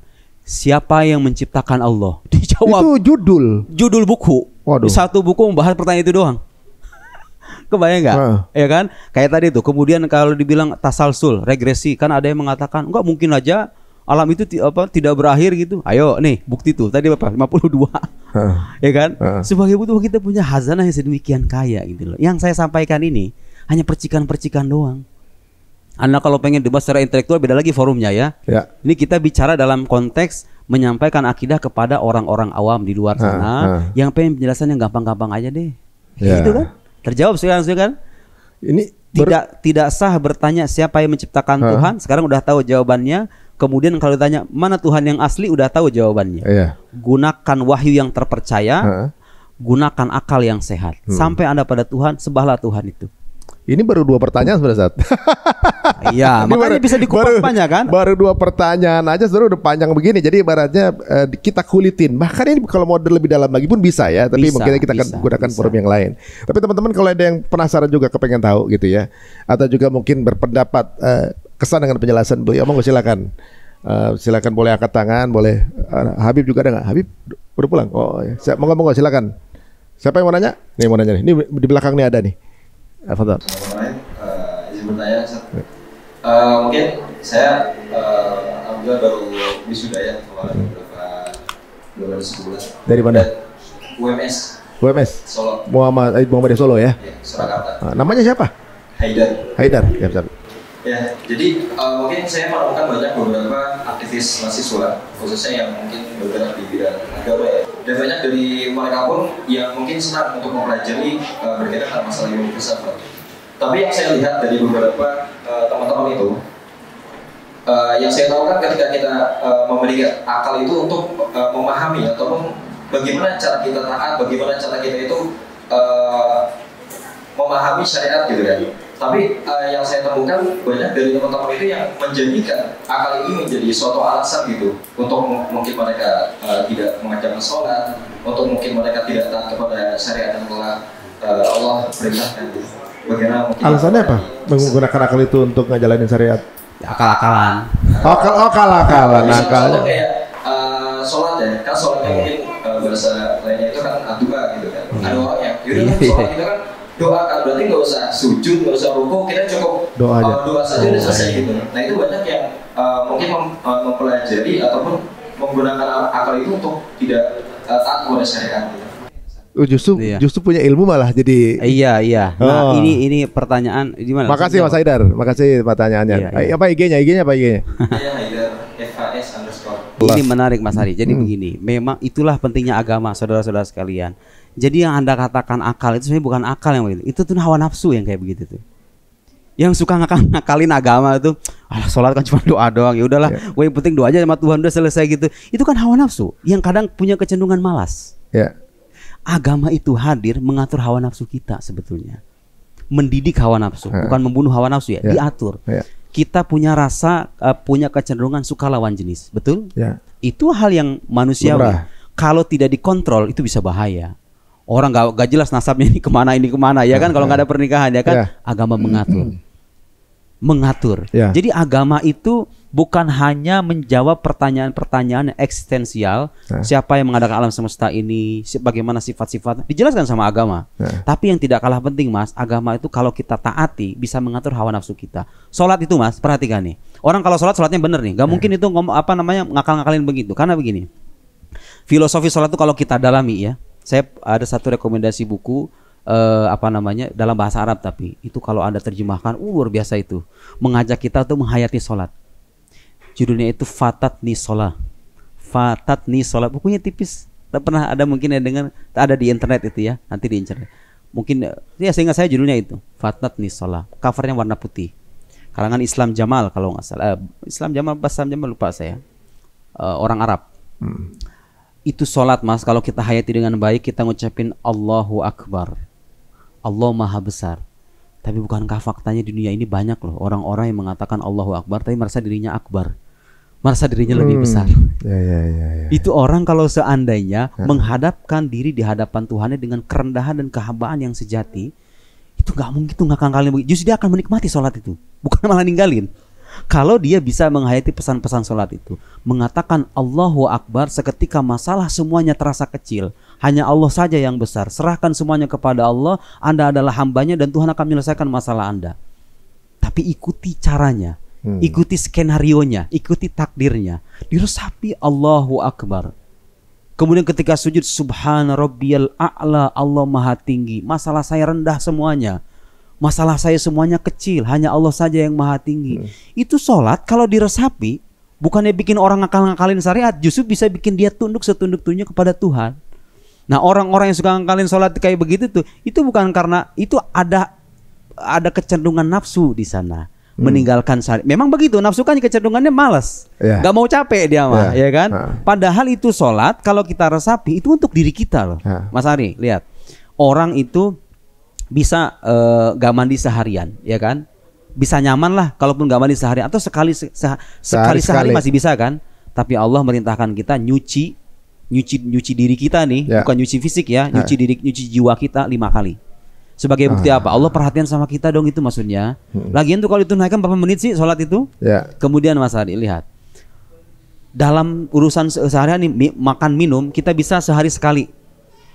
Siapa yang menciptakan Allah? Dijawab. Itu judul. Judul buku. Waduh. Satu buku membahas pertanyaan itu doang. Kebayang nggak? Uh. Ya kan? Kayak tadi tuh. Kemudian kalau dibilang tasalsul, regresi, kan ada yang mengatakan nggak mungkin aja alam itu apa tidak berakhir gitu. Ayo nih bukti tuh tadi berapa? 52. Uh. ya kan? Uh. Sebagai butuh kita punya hazanah yang sedemikian kaya gitu loh. Yang saya sampaikan ini hanya percikan-percikan doang. Anda kalau pengen debat secara intelektual beda lagi forumnya ya. ya. Ini kita bicara dalam konteks menyampaikan akidah kepada orang-orang awam di luar ah, sana ha, ah. ha. yang pengen penjelasan yang gampang-gampang aja deh. Ya. Gitu kan? Terjawab sih ya kan? Ini tidak tidak sah bertanya siapa yang menciptakan ha. Ah. Tuhan. Sekarang udah tahu jawabannya. Kemudian kalau ditanya mana Tuhan yang asli udah tahu jawabannya. Ya. Gunakan wahyu yang terpercaya. Ha. Gunakan akal yang sehat. Hmm. Sampai Anda pada Tuhan, sebahlah Tuhan itu. Ini baru dua pertanyaan sebenarnya. iya, makanya baru, bisa dikupas banyak kan? Baru dua pertanyaan aja sebenarnya udah panjang begini. Jadi ibaratnya eh, kita kulitin. Bahkan ini kalau model lebih dalam lagi pun bisa ya, tapi bisa, mungkin kita bisa, akan gunakan forum yang lain. Tapi teman-teman kalau ada yang penasaran juga kepengen tahu gitu ya atau juga mungkin berpendapat eh, kesan dengan penjelasan beliau, monggo silakan. Uh, silakan boleh angkat tangan, boleh uh, Habib juga ada nggak? Habib udah pulang. Oh, ya. monggo monggo silakan. Siapa yang mau nanya? Nih mau nanya nih. Ini di belakang nih ada nih. Fadal. Eh, eh, izin bertanya, uh, mungkin saya uh, alhamdulillah baru wisuda ya kemarin hmm. beberapa bulan. sebulan. Dari mana? UMS. UMS. Solo. Muhammad Muhammad Solo ya. Iya, Surakarta. Uh, namanya siapa? Haidar. Haidar. Ya, bentar. Ya, jadi uh, mungkin saya menemukan banyak beberapa aktivis mahasiswa, khususnya yang mungkin bergerak di bidang agama ya, dan banyak dari mereka pun yang mungkin senang untuk mempelajari uh, berkaitan dengan masalah ilmu filsafat. Tapi yang saya lihat dari beberapa eh, teman-teman uh, itu, uh, yang saya tahu kan ketika kita uh, memberi akal itu untuk uh, memahami atau bagaimana cara kita taat, bagaimana cara kita itu uh, memahami syariat gitu kan. Ya tapi uh, yang saya temukan banyak dari teman-teman itu yang menjadikan akal ini menjadi suatu alasan gitu untuk mungkin mereka uh, tidak mengajarkan sholat untuk mungkin mereka tidak taat kepada syariat yang telah uh, Allah perintahkan bagaimana alasannya apa menggunakan akal itu untuk ngejalanin syariat ya, akal-akalan oh, oh, akal akal akalan akal kayak uh, sholat ya kan sholatnya kan mungkin uh, bahasa lainnya itu kan adua gitu kan ada hmm. orang yang yaudah kan, sholat itu kan doa kan berarti nggak usah sujud nggak usah ruku kita cukup doa eh, aja uh, doa saja oh, udah selesai gitu nah itu banyak yang uh, mungkin mem, uh, mempelajari ataupun menggunakan akal itu untuk tidak uh, taat kepada syariat oh, Justru iya. justru punya ilmu malah jadi Iya iya. Nah, oh. ini ini pertanyaan gimana? Makasih Mas Haidar. Makasih pertanyaannya. Iya, iya. Apa IG-nya? IG-nya apa IG-nya? underscore. Ini menarik Mas Hari. Jadi hmm. begini, memang itulah pentingnya agama, saudara-saudara sekalian. Jadi yang Anda katakan akal itu sebenarnya bukan akal yang begitu. Itu tuh hawa nafsu yang kayak begitu tuh. Yang suka ngakal ngakalin agama itu, alah sholat kan cuma doa doang. Ya udahlah, yeah. yang penting doanya sama Tuhan udah selesai gitu. Itu kan hawa nafsu yang kadang punya kecenderungan malas. Yeah. Agama itu hadir mengatur hawa nafsu kita sebetulnya. Mendidik hawa nafsu, yeah. bukan membunuh hawa nafsu ya, yeah. diatur. Yeah kita punya rasa uh, punya kecenderungan suka lawan jenis betul Yeah. itu hal yang manusiawi kalau tidak dikontrol itu bisa bahaya orang gak, gak jelas nasabnya ini kemana ini kemana ya, ya kan kalau ya. nggak ada pernikahan ya kan yeah. agama hmm, mengatur hmm. mengatur yeah. jadi agama itu bukan hanya menjawab pertanyaan-pertanyaan eksistensial yeah. siapa yang mengadakan alam semesta ini bagaimana sifat sifat dijelaskan sama agama yeah. tapi yang tidak kalah penting mas agama itu kalau kita taati bisa mengatur hawa nafsu kita sholat itu mas perhatikan nih orang kalau sholat sholatnya bener nih gak yeah. mungkin itu ngomong apa namanya ngakal-ngakalin begitu karena begini filosofi sholat itu kalau kita dalami ya saya ada satu rekomendasi buku uh, apa namanya dalam bahasa Arab tapi itu kalau anda terjemahkan uh, luar biasa itu mengajak kita untuk menghayati sholat judulnya itu Fatat ni sholat Fatat ni sholat bukunya tipis tak pernah ada mungkin yang dengan ada di internet itu ya nanti di internet mungkin eh, ya sehingga saya judulnya itu Fatat ni sholat covernya warna putih kalangan Islam Jamal kalau nggak salah uh, Islam Jamal Basam Jamal lupa saya uh, orang Arab hmm itu sholat mas kalau kita hayati dengan baik kita ngucapin Allahu Akbar Allah maha besar tapi bukankah faktanya di dunia ini banyak loh orang-orang yang mengatakan Allahu Akbar tapi merasa dirinya akbar merasa dirinya hmm. lebih besar ya, ya, ya, ya. itu orang kalau seandainya ya. menghadapkan diri di hadapan Tuhannya dengan kerendahan dan kehambaan yang sejati itu nggak mungkin tuh ngakang kangkalin justru dia akan menikmati sholat itu bukan malah ninggalin kalau dia bisa menghayati pesan-pesan sholat itu mengatakan Allahu Akbar seketika masalah semuanya terasa kecil hanya Allah saja yang besar serahkan semuanya kepada Allah Anda adalah hambanya dan Tuhan akan menyelesaikan masalah Anda tapi ikuti caranya hmm. ikuti nya, ikuti takdirnya diresapi Allahu Akbar Kemudian ketika sujud subhana rabbiyal a'la Allah maha tinggi. Masalah saya rendah semuanya masalah saya semuanya kecil, hanya Allah saja yang maha tinggi. Hmm. Itu sholat kalau diresapi, bukannya bikin orang ngakal-ngakalin syariat, justru bisa bikin dia tunduk setunduk-tunduknya kepada Tuhan. Nah orang-orang yang suka ngakalin sholat kayak begitu tuh, itu bukan karena itu ada ada kecenderungan nafsu di sana. Hmm. meninggalkan syariat. Memang begitu, nafsu kan kecenderungannya malas, yeah. Gak mau capek dia mah, yeah. ya kan? Padahal itu sholat kalau kita resapi itu untuk diri kita loh, yeah. Mas Ari. Lihat, orang itu bisa uh, gak mandi seharian, ya kan? Bisa nyaman lah, kalaupun gak mandi seharian atau sekali se se sekali sehari, sehari masih bisa kan? Tapi Allah merintahkan kita nyuci, nyuci nyuci diri kita nih, ya. bukan nyuci fisik ya, nyuci diri, nyuci jiwa kita lima kali. Sebagai ah. bukti ah. apa? Allah perhatian sama kita dong itu maksudnya. Hmm. Lagian tuh kalau itu naikkan berapa menit sih sholat itu? Ya. Kemudian Mas Adi lihat dalam urusan seharian nih makan minum kita bisa sehari sekali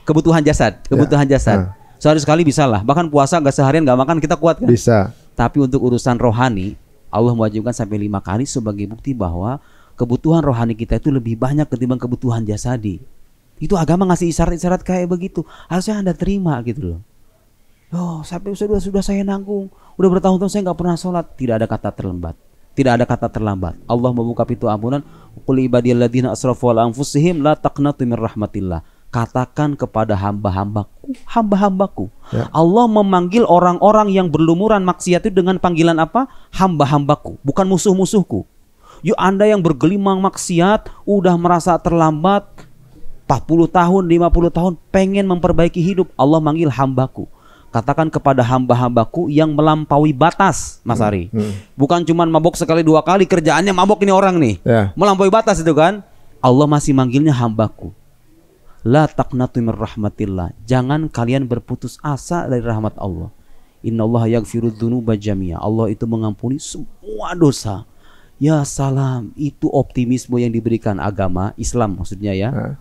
kebutuhan jasad kebutuhan ya. jasad ah. Sehari sekali bisa lah. Bahkan puasa nggak seharian nggak makan kita kuat kan? Bisa. Tapi untuk urusan rohani, Allah mewajibkan sampai lima kali sebagai bukti bahwa kebutuhan rohani kita itu lebih banyak ketimbang kebutuhan jasadi. Itu agama ngasih isyarat-isyarat kayak begitu. Harusnya anda terima gitu loh. Oh, sampai sudah sudah saya nanggung. Udah bertahun-tahun saya nggak pernah sholat. Tidak ada kata terlambat. Tidak ada kata terlambat. Allah membuka pintu ampunan. Qul ibadilladzina asrafu ala anfusihim la taqnatu min rahmatillah katakan kepada hamba-hambaku, hamba-hambaku. Ya. Allah memanggil orang-orang yang berlumuran maksiat itu dengan panggilan apa? Hamba-hambaku, bukan musuh-musuhku. Yuk Anda yang bergelimang maksiat, udah merasa terlambat 40 tahun, 50 tahun, pengen memperbaiki hidup, Allah manggil hambaku. Katakan kepada hamba-hambaku yang melampaui batas, Mas hmm, Ari. Hmm, hmm. Bukan cuman mabok sekali dua kali, kerjaannya mabok ini orang nih. Ya. Melampaui batas itu kan. Allah masih manggilnya hambaku La taqnatu min rahmatillah. Jangan kalian berputus asa dari rahmat Allah. Inna Allah yaghfiru dzunuba jami'a. Allah itu mengampuni semua dosa. Ya salam, itu optimisme yang diberikan agama Islam maksudnya ya. Huh?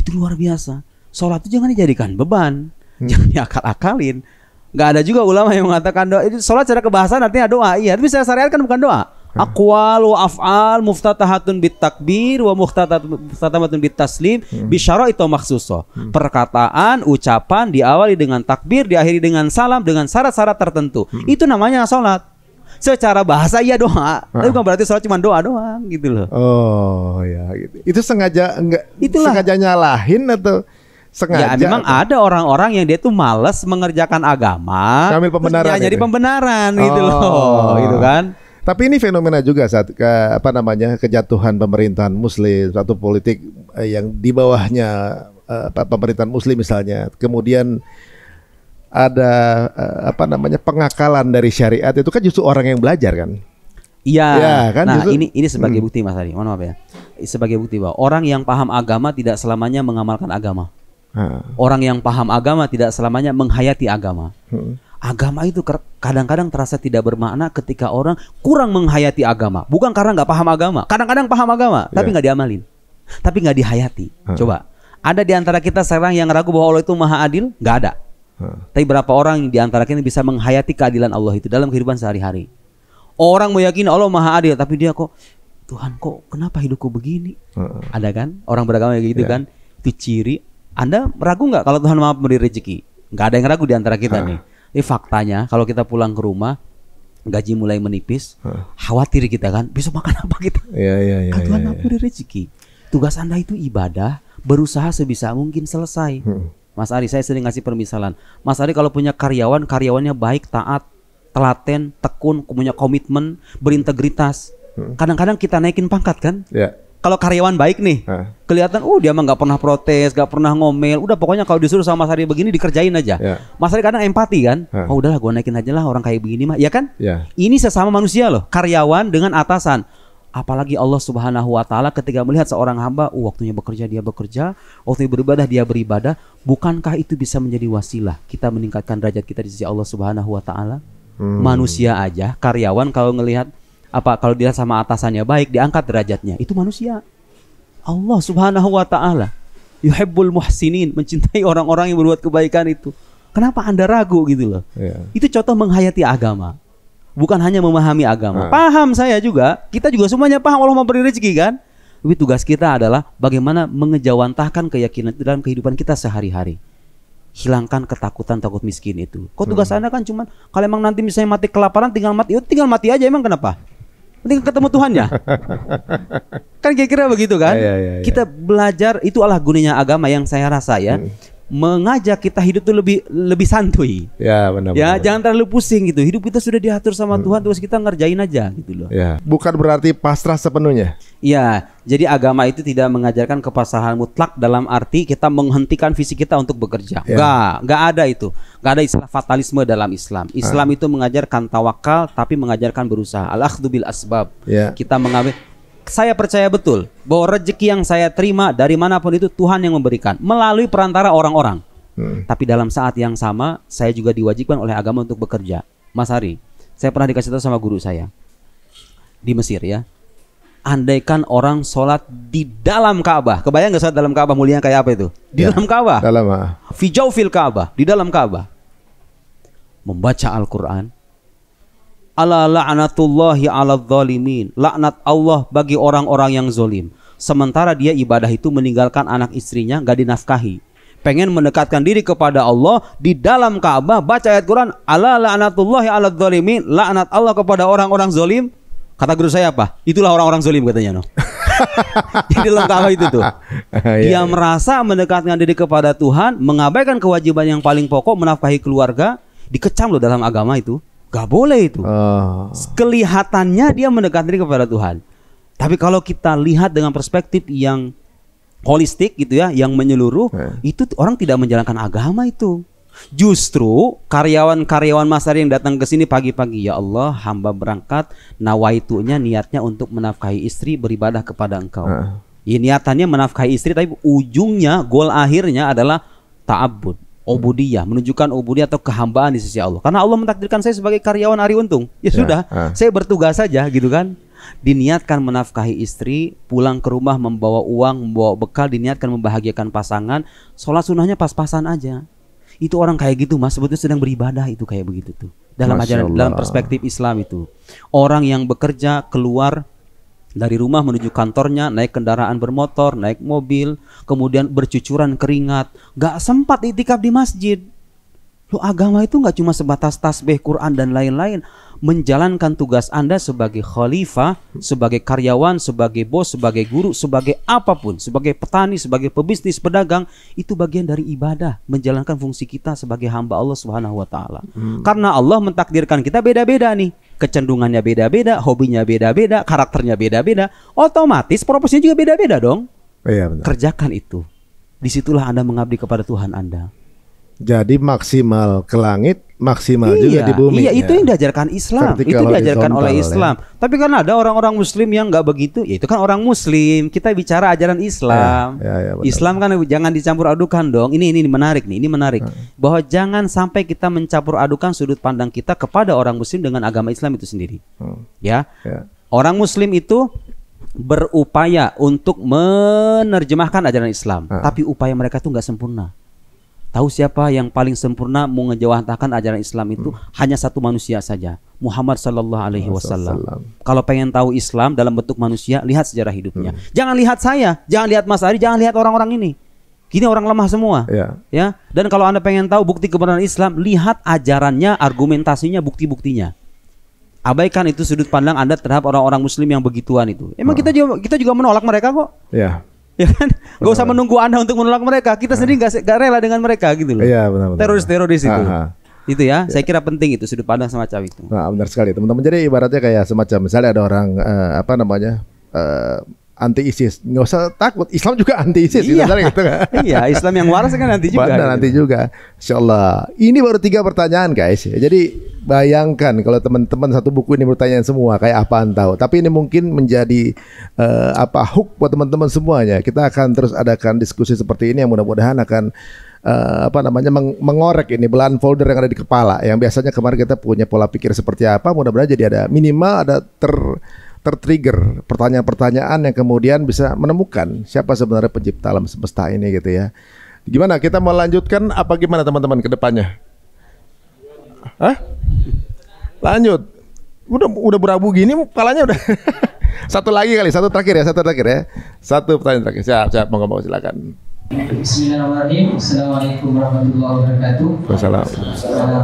Itu luar biasa. Sholat itu jangan dijadikan beban. Hmm. Jangan diakal-akalin. Gak ada juga ulama yang mengatakan doa itu sholat secara kebahasaan artinya doa. Iya, tapi secara syariat kan bukan doa. Hmm. Aqwal wa af'al muftatahatun bitakbir wa muftatamatun bitaslim hmm. bisyara itu maksuso. Hmm. Perkataan, ucapan diawali dengan takbir, diakhiri dengan salam dengan syarat-syarat tertentu. Hmm. Itu namanya salat. Secara bahasa iya doa, tapi ah. bukan berarti salat cuma doa doang gitu loh. Oh ya, Itu sengaja enggak Itulah. sengaja nyalahin atau sengaja. Ya memang atau? ada orang-orang yang dia tuh males mengerjakan agama. Ambil pembenaran. Ya, jadi pembenaran gitu oh. loh, gitu kan. Tapi ini fenomena juga saat ke, apa namanya kejatuhan pemerintahan Muslim satu politik eh, yang di bawahnya uh, pemerintahan Muslim misalnya, kemudian ada uh, apa namanya pengakalan dari syariat itu kan justru orang yang belajar kan. Iya. Ya, kan nah, justru, ini ini sebagai hmm. bukti Mas Ari mana maaf ya. Sebagai bukti bahwa orang yang paham agama tidak selamanya mengamalkan agama. Hmm. Orang yang paham agama tidak selamanya menghayati agama. Hmm agama itu kadang-kadang terasa tidak bermakna ketika orang kurang menghayati agama. Bukan karena nggak paham agama. Kadang-kadang paham agama, iya. tapi nggak diamalin, tapi nggak dihayati. Hmm. Coba, ada di antara kita sekarang yang ragu bahwa Allah itu maha adil? Nggak ada. Hmm. Tapi berapa orang di antara kita bisa menghayati keadilan Allah itu dalam kehidupan sehari-hari? Orang meyakini Allah maha adil, tapi dia kok Tuhan kok kenapa hidupku begini? Hmm. Ada kan orang beragama kayak gitu yeah. kan? Itu ciri. Anda ragu nggak kalau Tuhan maha memberi rezeki? Nggak ada yang ragu di antara kita nih ini faktanya kalau kita pulang ke rumah gaji mulai menipis, khawatir kita kan bisa makan apa kita? Iya iya iya. Tuhan ya, ya. rezeki. Tugas anda itu ibadah, berusaha sebisa mungkin selesai. Hmm. Mas Ari, saya sering ngasih permisalan. Mas Ari kalau punya karyawan, karyawannya baik, taat, telaten, tekun, punya komitmen, berintegritas. Hmm. Kadang-kadang kita naikin pangkat kan? yeah kalau karyawan baik nih, eh. kelihatan, uh, dia mah nggak pernah protes, nggak pernah ngomel, udah pokoknya kalau disuruh sama Mas Ari begini dikerjain aja. Yeah. Mas Ari kadang empati kan, eh. oh udahlah gue naikin aja lah orang kayak begini mah, ya kan? Yeah. Ini sesama manusia loh, karyawan dengan atasan. Apalagi Allah Subhanahu wa taala ketika melihat seorang hamba, uh, waktunya bekerja dia bekerja, waktunya beribadah dia beribadah, bukankah itu bisa menjadi wasilah kita meningkatkan derajat kita di sisi Allah Subhanahu wa taala? Hmm. Manusia aja, karyawan kalau ngelihat apa kalau dilihat sama atasannya baik diangkat derajatnya itu manusia Allah subhanahu wa ta'ala yuhibbul muhsinin mencintai orang-orang yang berbuat kebaikan itu kenapa anda ragu gitu loh yeah. itu contoh menghayati agama bukan hanya memahami agama yeah. paham saya juga kita juga semuanya paham Allah memberi rezeki kan tapi tugas kita adalah bagaimana mengejawantahkan keyakinan dalam kehidupan kita sehari-hari hilangkan ketakutan takut miskin itu. Kok tugas hmm. Anda kan cuman kalau emang nanti misalnya mati kelaparan tinggal mati, ya tinggal mati aja emang kenapa? Mending ketemu Tuhan ya. kan kira-kira begitu kan? Ya, ya, ya, Kita belajar itu alah gunanya agama yang saya rasa ya. Hmm mengajak kita hidup tuh lebih lebih santuy. Ya benar. Ya jangan terlalu pusing gitu. Hidup kita sudah diatur sama hmm. Tuhan terus kita ngerjain aja gitu loh. Ya. Bukan berarti pasrah sepenuhnya. Iya. Jadi agama itu tidak mengajarkan kepasrahan mutlak dalam arti kita menghentikan visi kita untuk bekerja. Ya. Gak, gak ada itu. Gak ada istilah fatalisme dalam Islam. Islam ah. itu mengajarkan tawakal tapi mengajarkan berusaha. al bil asbab. Ya. Kita mengambil saya percaya betul bahwa rezeki yang saya terima dari manapun itu Tuhan yang memberikan melalui perantara orang-orang. Hmm. Tapi dalam saat yang sama saya juga diwajibkan oleh agama untuk bekerja. Mas Hari, saya pernah dikasih tahu sama guru saya di Mesir ya. Andaikan orang sholat di dalam Ka'bah, kebayang nggak sholat dalam Ka'bah mulia kayak apa itu? Di ya, dalam Ka'bah. Dalam. Ah. Fijau fil Ka'bah, di dalam Ka'bah. Membaca Al-Quran, ala la'natullahi ala zalimin. Laknat Allah bagi orang-orang yang zolim. Sementara dia ibadah itu meninggalkan anak istrinya gak dinafkahi. Pengen mendekatkan diri kepada Allah di dalam Ka'bah baca ayat Quran ala la'natullahi ala zalimin. Laknat Allah kepada orang-orang zolim. Kata guru saya apa? Itulah orang-orang zolim katanya no. di dalam Ka'bah itu tuh. Iya, dia iya. merasa mendekatkan diri kepada Tuhan, mengabaikan kewajiban yang paling pokok menafkahi keluarga, dikecam loh dalam agama itu. Gak boleh itu. Uh. Kelihatannya dia mendekati kepada Tuhan. Tapi kalau kita lihat dengan perspektif yang holistik gitu ya, yang menyeluruh, eh. itu orang tidak menjalankan agama itu. Justru karyawan-karyawan Masari yang datang ke sini pagi-pagi, ya Allah, hamba berangkat nawaitunya niatnya untuk menafkahi istri beribadah kepada Engkau. Eh. Ya, niatannya menafkahi istri tapi ujungnya goal akhirnya adalah ta'abbud ubudiyah, menunjukkan ubudiyah atau kehambaan di sisi Allah. Karena Allah mentakdirkan saya sebagai karyawan hari untung. Ya, ya sudah, ah. saya bertugas saja gitu kan. Diniatkan menafkahi istri, pulang ke rumah membawa uang, membawa bekal, diniatkan membahagiakan pasangan, sholat sunnahnya pas-pasan aja. Itu orang kayak gitu mas, sebetulnya sedang beribadah itu kayak begitu tuh. Dalam ajaran, dalam perspektif Islam itu. Orang yang bekerja keluar dari rumah menuju kantornya naik kendaraan bermotor naik mobil kemudian bercucuran keringat gak sempat itikaf di masjid lo agama itu gak cuma sebatas tasbih Quran dan lain-lain menjalankan tugas anda sebagai khalifah sebagai karyawan sebagai bos sebagai guru sebagai apapun sebagai petani sebagai pebisnis pedagang itu bagian dari ibadah menjalankan fungsi kita sebagai hamba Allah Subhanahu Wa Taala hmm. karena Allah mentakdirkan kita beda-beda nih kecenderungannya beda-beda, hobinya beda-beda, karakternya beda-beda, otomatis proporsinya juga beda-beda dong. Iya, benar. Kerjakan itu. Disitulah Anda mengabdi kepada Tuhan Anda. Jadi maksimal ke langit, maksimal iya, juga di bumi. Iya, itu yang ya. diajarkan Islam. Vertical itu diajarkan oleh ya. Islam. Ya. Tapi kan ada orang-orang muslim yang nggak begitu, ya itu kan orang muslim. Kita bicara ajaran Islam. Ya, ya, ya, Islam kan jangan dicampur adukan dong. Ini ini, ini menarik nih, ini menarik. Ya. Bahwa jangan sampai kita mencampur adukan sudut pandang kita kepada orang muslim dengan agama Islam itu sendiri. Hmm. Ya. ya. Orang muslim itu berupaya untuk menerjemahkan ajaran Islam, ya. tapi upaya mereka itu nggak sempurna. Tahu siapa yang paling sempurna mengejawantahkan ajaran Islam itu hmm. hanya satu manusia saja, Muhammad Shallallahu Alaihi Wasallam. Kalau pengen tahu Islam dalam bentuk manusia, lihat sejarah hidupnya. Hmm. Jangan lihat saya, jangan lihat Mas Ari, jangan lihat orang-orang ini. Kini orang lemah semua, ya. ya. Dan kalau anda pengen tahu bukti kebenaran Islam, lihat ajarannya, argumentasinya, bukti-buktinya. Abaikan itu sudut pandang anda terhadap orang-orang Muslim yang begituan itu. Emang hmm. kita juga kita juga menolak mereka kok. Ya ya kan gak usah menunggu anda untuk menolak mereka kita sendiri gak rela dengan mereka gitu loh iya benar benar teroris teroris itu Aha. itu ya, ya saya kira penting itu sudut pandang semacam itu nah benar sekali teman-teman jadi ibaratnya kayak semacam misalnya ada orang uh, apa namanya uh, anti ISIS. Nggak usah takut, Islam juga anti ISIS. Gitu iya, kan, gitu, kan. iya Islam yang waras kan nanti juga. Benar, gitu. juga. Insya Allah. Ini baru tiga pertanyaan guys. Jadi bayangkan kalau teman-teman satu buku ini bertanya semua kayak apaan tahu. Tapi ini mungkin menjadi uh, apa hook buat teman-teman semuanya. Kita akan terus adakan diskusi seperti ini yang mudah-mudahan akan uh, apa namanya meng mengorek ini belahan folder yang ada di kepala yang biasanya kemarin kita punya pola pikir seperti apa mudah-mudahan jadi ada minimal ada ter tertrigger pertanyaan-pertanyaan yang kemudian bisa menemukan siapa sebenarnya pencipta alam semesta ini gitu ya. Gimana kita mau lanjutkan apa gimana teman-teman ke depannya? Hah? Lanjut. Udah udah berabu gini kalanya udah. satu lagi kali, satu terakhir ya, satu terakhir ya. Satu pertanyaan terakhir. Siap, siap, monggo monggo silakan. Bismillahirrahmanirrahim. Assalamualaikum warahmatullahi wabarakatuh. Waalaikumsalam.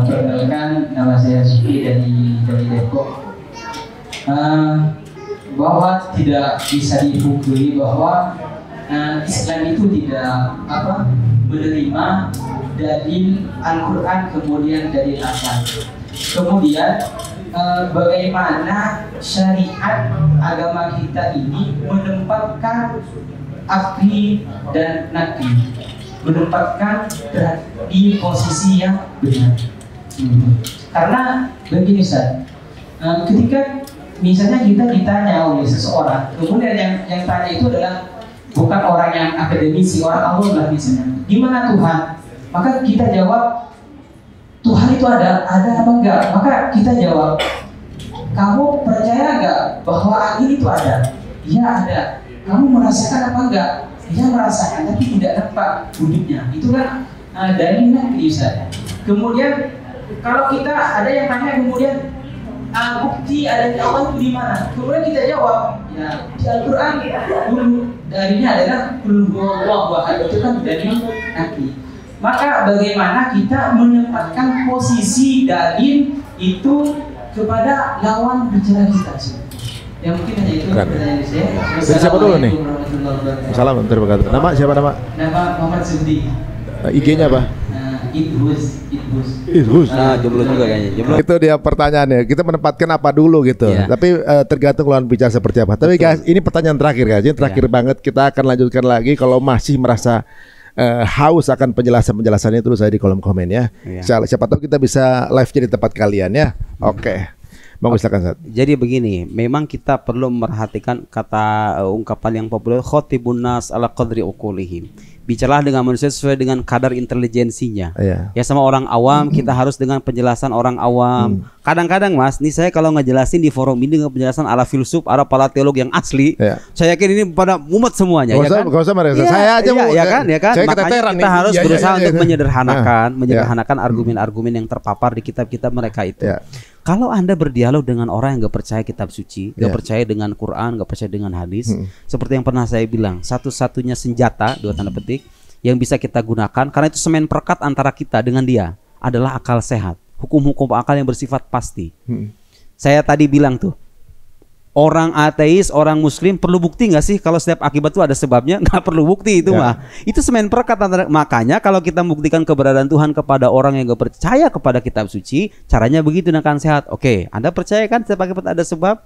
Perkenalkan nama saya Sufi dari dari Depok. Uh, bahwa tidak bisa dipungkiri bahwa uh, Islam itu tidak apa menerima dalil Al-Quran kemudian dari al Al-Quran kemudian uh, bagaimana syariat agama kita ini menempatkan akli dan Nabi menempatkan di posisi yang benar hmm. karena begini saya eh, ketika misalnya kita ditanya oleh seseorang, kemudian yang yang tanya itu adalah bukan orang yang akademisi, orang awam lah misalnya. Gimana Tuhan? Maka kita jawab, Tuhan itu ada, ada apa enggak? Maka kita jawab, kamu percaya enggak bahwa angin itu ada? Ya ada. Kamu merasakan apa enggak? Ya merasakan, tapi tidak tepat wujudnya. Itu kan uh, dari nanti Kemudian kalau kita ada yang tanya kemudian uh, bukti ada di Allah itu di mana? Kemudian kita jawab, ya di Al-Quran dulu darinya adalah Allah wahad itu kan dari nanti. Maka bagaimana kita menempatkan posisi dalil itu kepada lawan bicara kita sih? Ya mungkin hanya itu pertanyaan saya. siapa dulu nih? Salam terima kasih. Nama siapa nama? Nama Muhammad Zudi. Eh, IG-nya apa? Idhus, Idhus. Idhus. jomblo juga kayaknya. Jomblo. Itu dia pertanyaannya. Kita menempatkan apa dulu gitu. Yeah. Tapi uh, tergantung lawan bicara seperti apa. Tapi Betul. guys, ini pertanyaan terakhir guys. Ini terakhir yeah. banget. Kita akan lanjutkan lagi kalau masih merasa uh, haus akan penjelasan-penjelasannya terus saya di kolom komen ya. Iya. Siapa tahu kita bisa live jadi tempat kalian ya. Oke. Okay. Bang, silakan Jadi begini, memang kita perlu memperhatikan kata uh, ungkapan yang populer khotibun nas ala qadri uqulihim. Bicaralah dengan manusia sesuai dengan kadar intelijensinya. Yeah. Ya sama orang awam kita harus dengan penjelasan orang awam. Hmm. Kadang-kadang Mas, nih saya kalau ngejelasin di forum ini dengan penjelasan ala filsuf, ala para teolog yang asli, yeah. saya yakin ini pada umat semuanya gak ya usah, kan? Gak usah merasa. Yeah, saya aja yeah, Ya kan, ya kan. Makanya kita nih. harus ya, berusaha ya, ya, ya, untuk iya. menyederhanakan, nah, iya. menyederhanakan argumen-argumen yang terpapar di kitab-kitab mereka itu. Yeah. Kalau Anda berdialog dengan orang yang gak percaya kitab suci, yeah. percaya dengan Quran, gak percaya dengan hadis, hmm. seperti yang pernah saya bilang, satu-satunya senjata dua tanda hmm. petik yang bisa kita gunakan karena itu semen perkat antara kita dengan dia adalah akal sehat, hukum-hukum akal yang bersifat pasti. Hmm. Saya tadi bilang tuh, orang ateis, orang muslim perlu bukti nggak sih kalau setiap akibat itu ada sebabnya? Nggak perlu bukti itu ya. mah. Itu semen perkat antara makanya kalau kita membuktikan keberadaan Tuhan kepada orang yang gak percaya kepada kitab suci, caranya begitu dan akan sehat. Oke, Anda percaya kan setiap akibat ada sebab?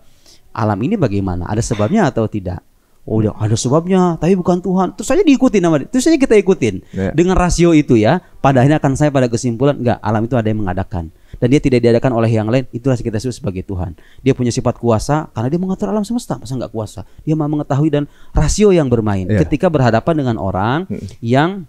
Alam ini bagaimana? Ada sebabnya atau tidak? Oh, ya, ada sebabnya, tapi bukan Tuhan. Terus saja diikuti nama, terus saja kita ikutin ya. dengan rasio itu ya. Pada akhirnya akan saya pada kesimpulan, nggak alam itu ada yang mengadakan dan dia tidak diadakan oleh yang lain itulah kita sebut sebagai Tuhan dia punya sifat kuasa karena dia mengatur alam semesta masa nggak kuasa dia mau mengetahui dan rasio yang bermain yeah. ketika berhadapan dengan orang yang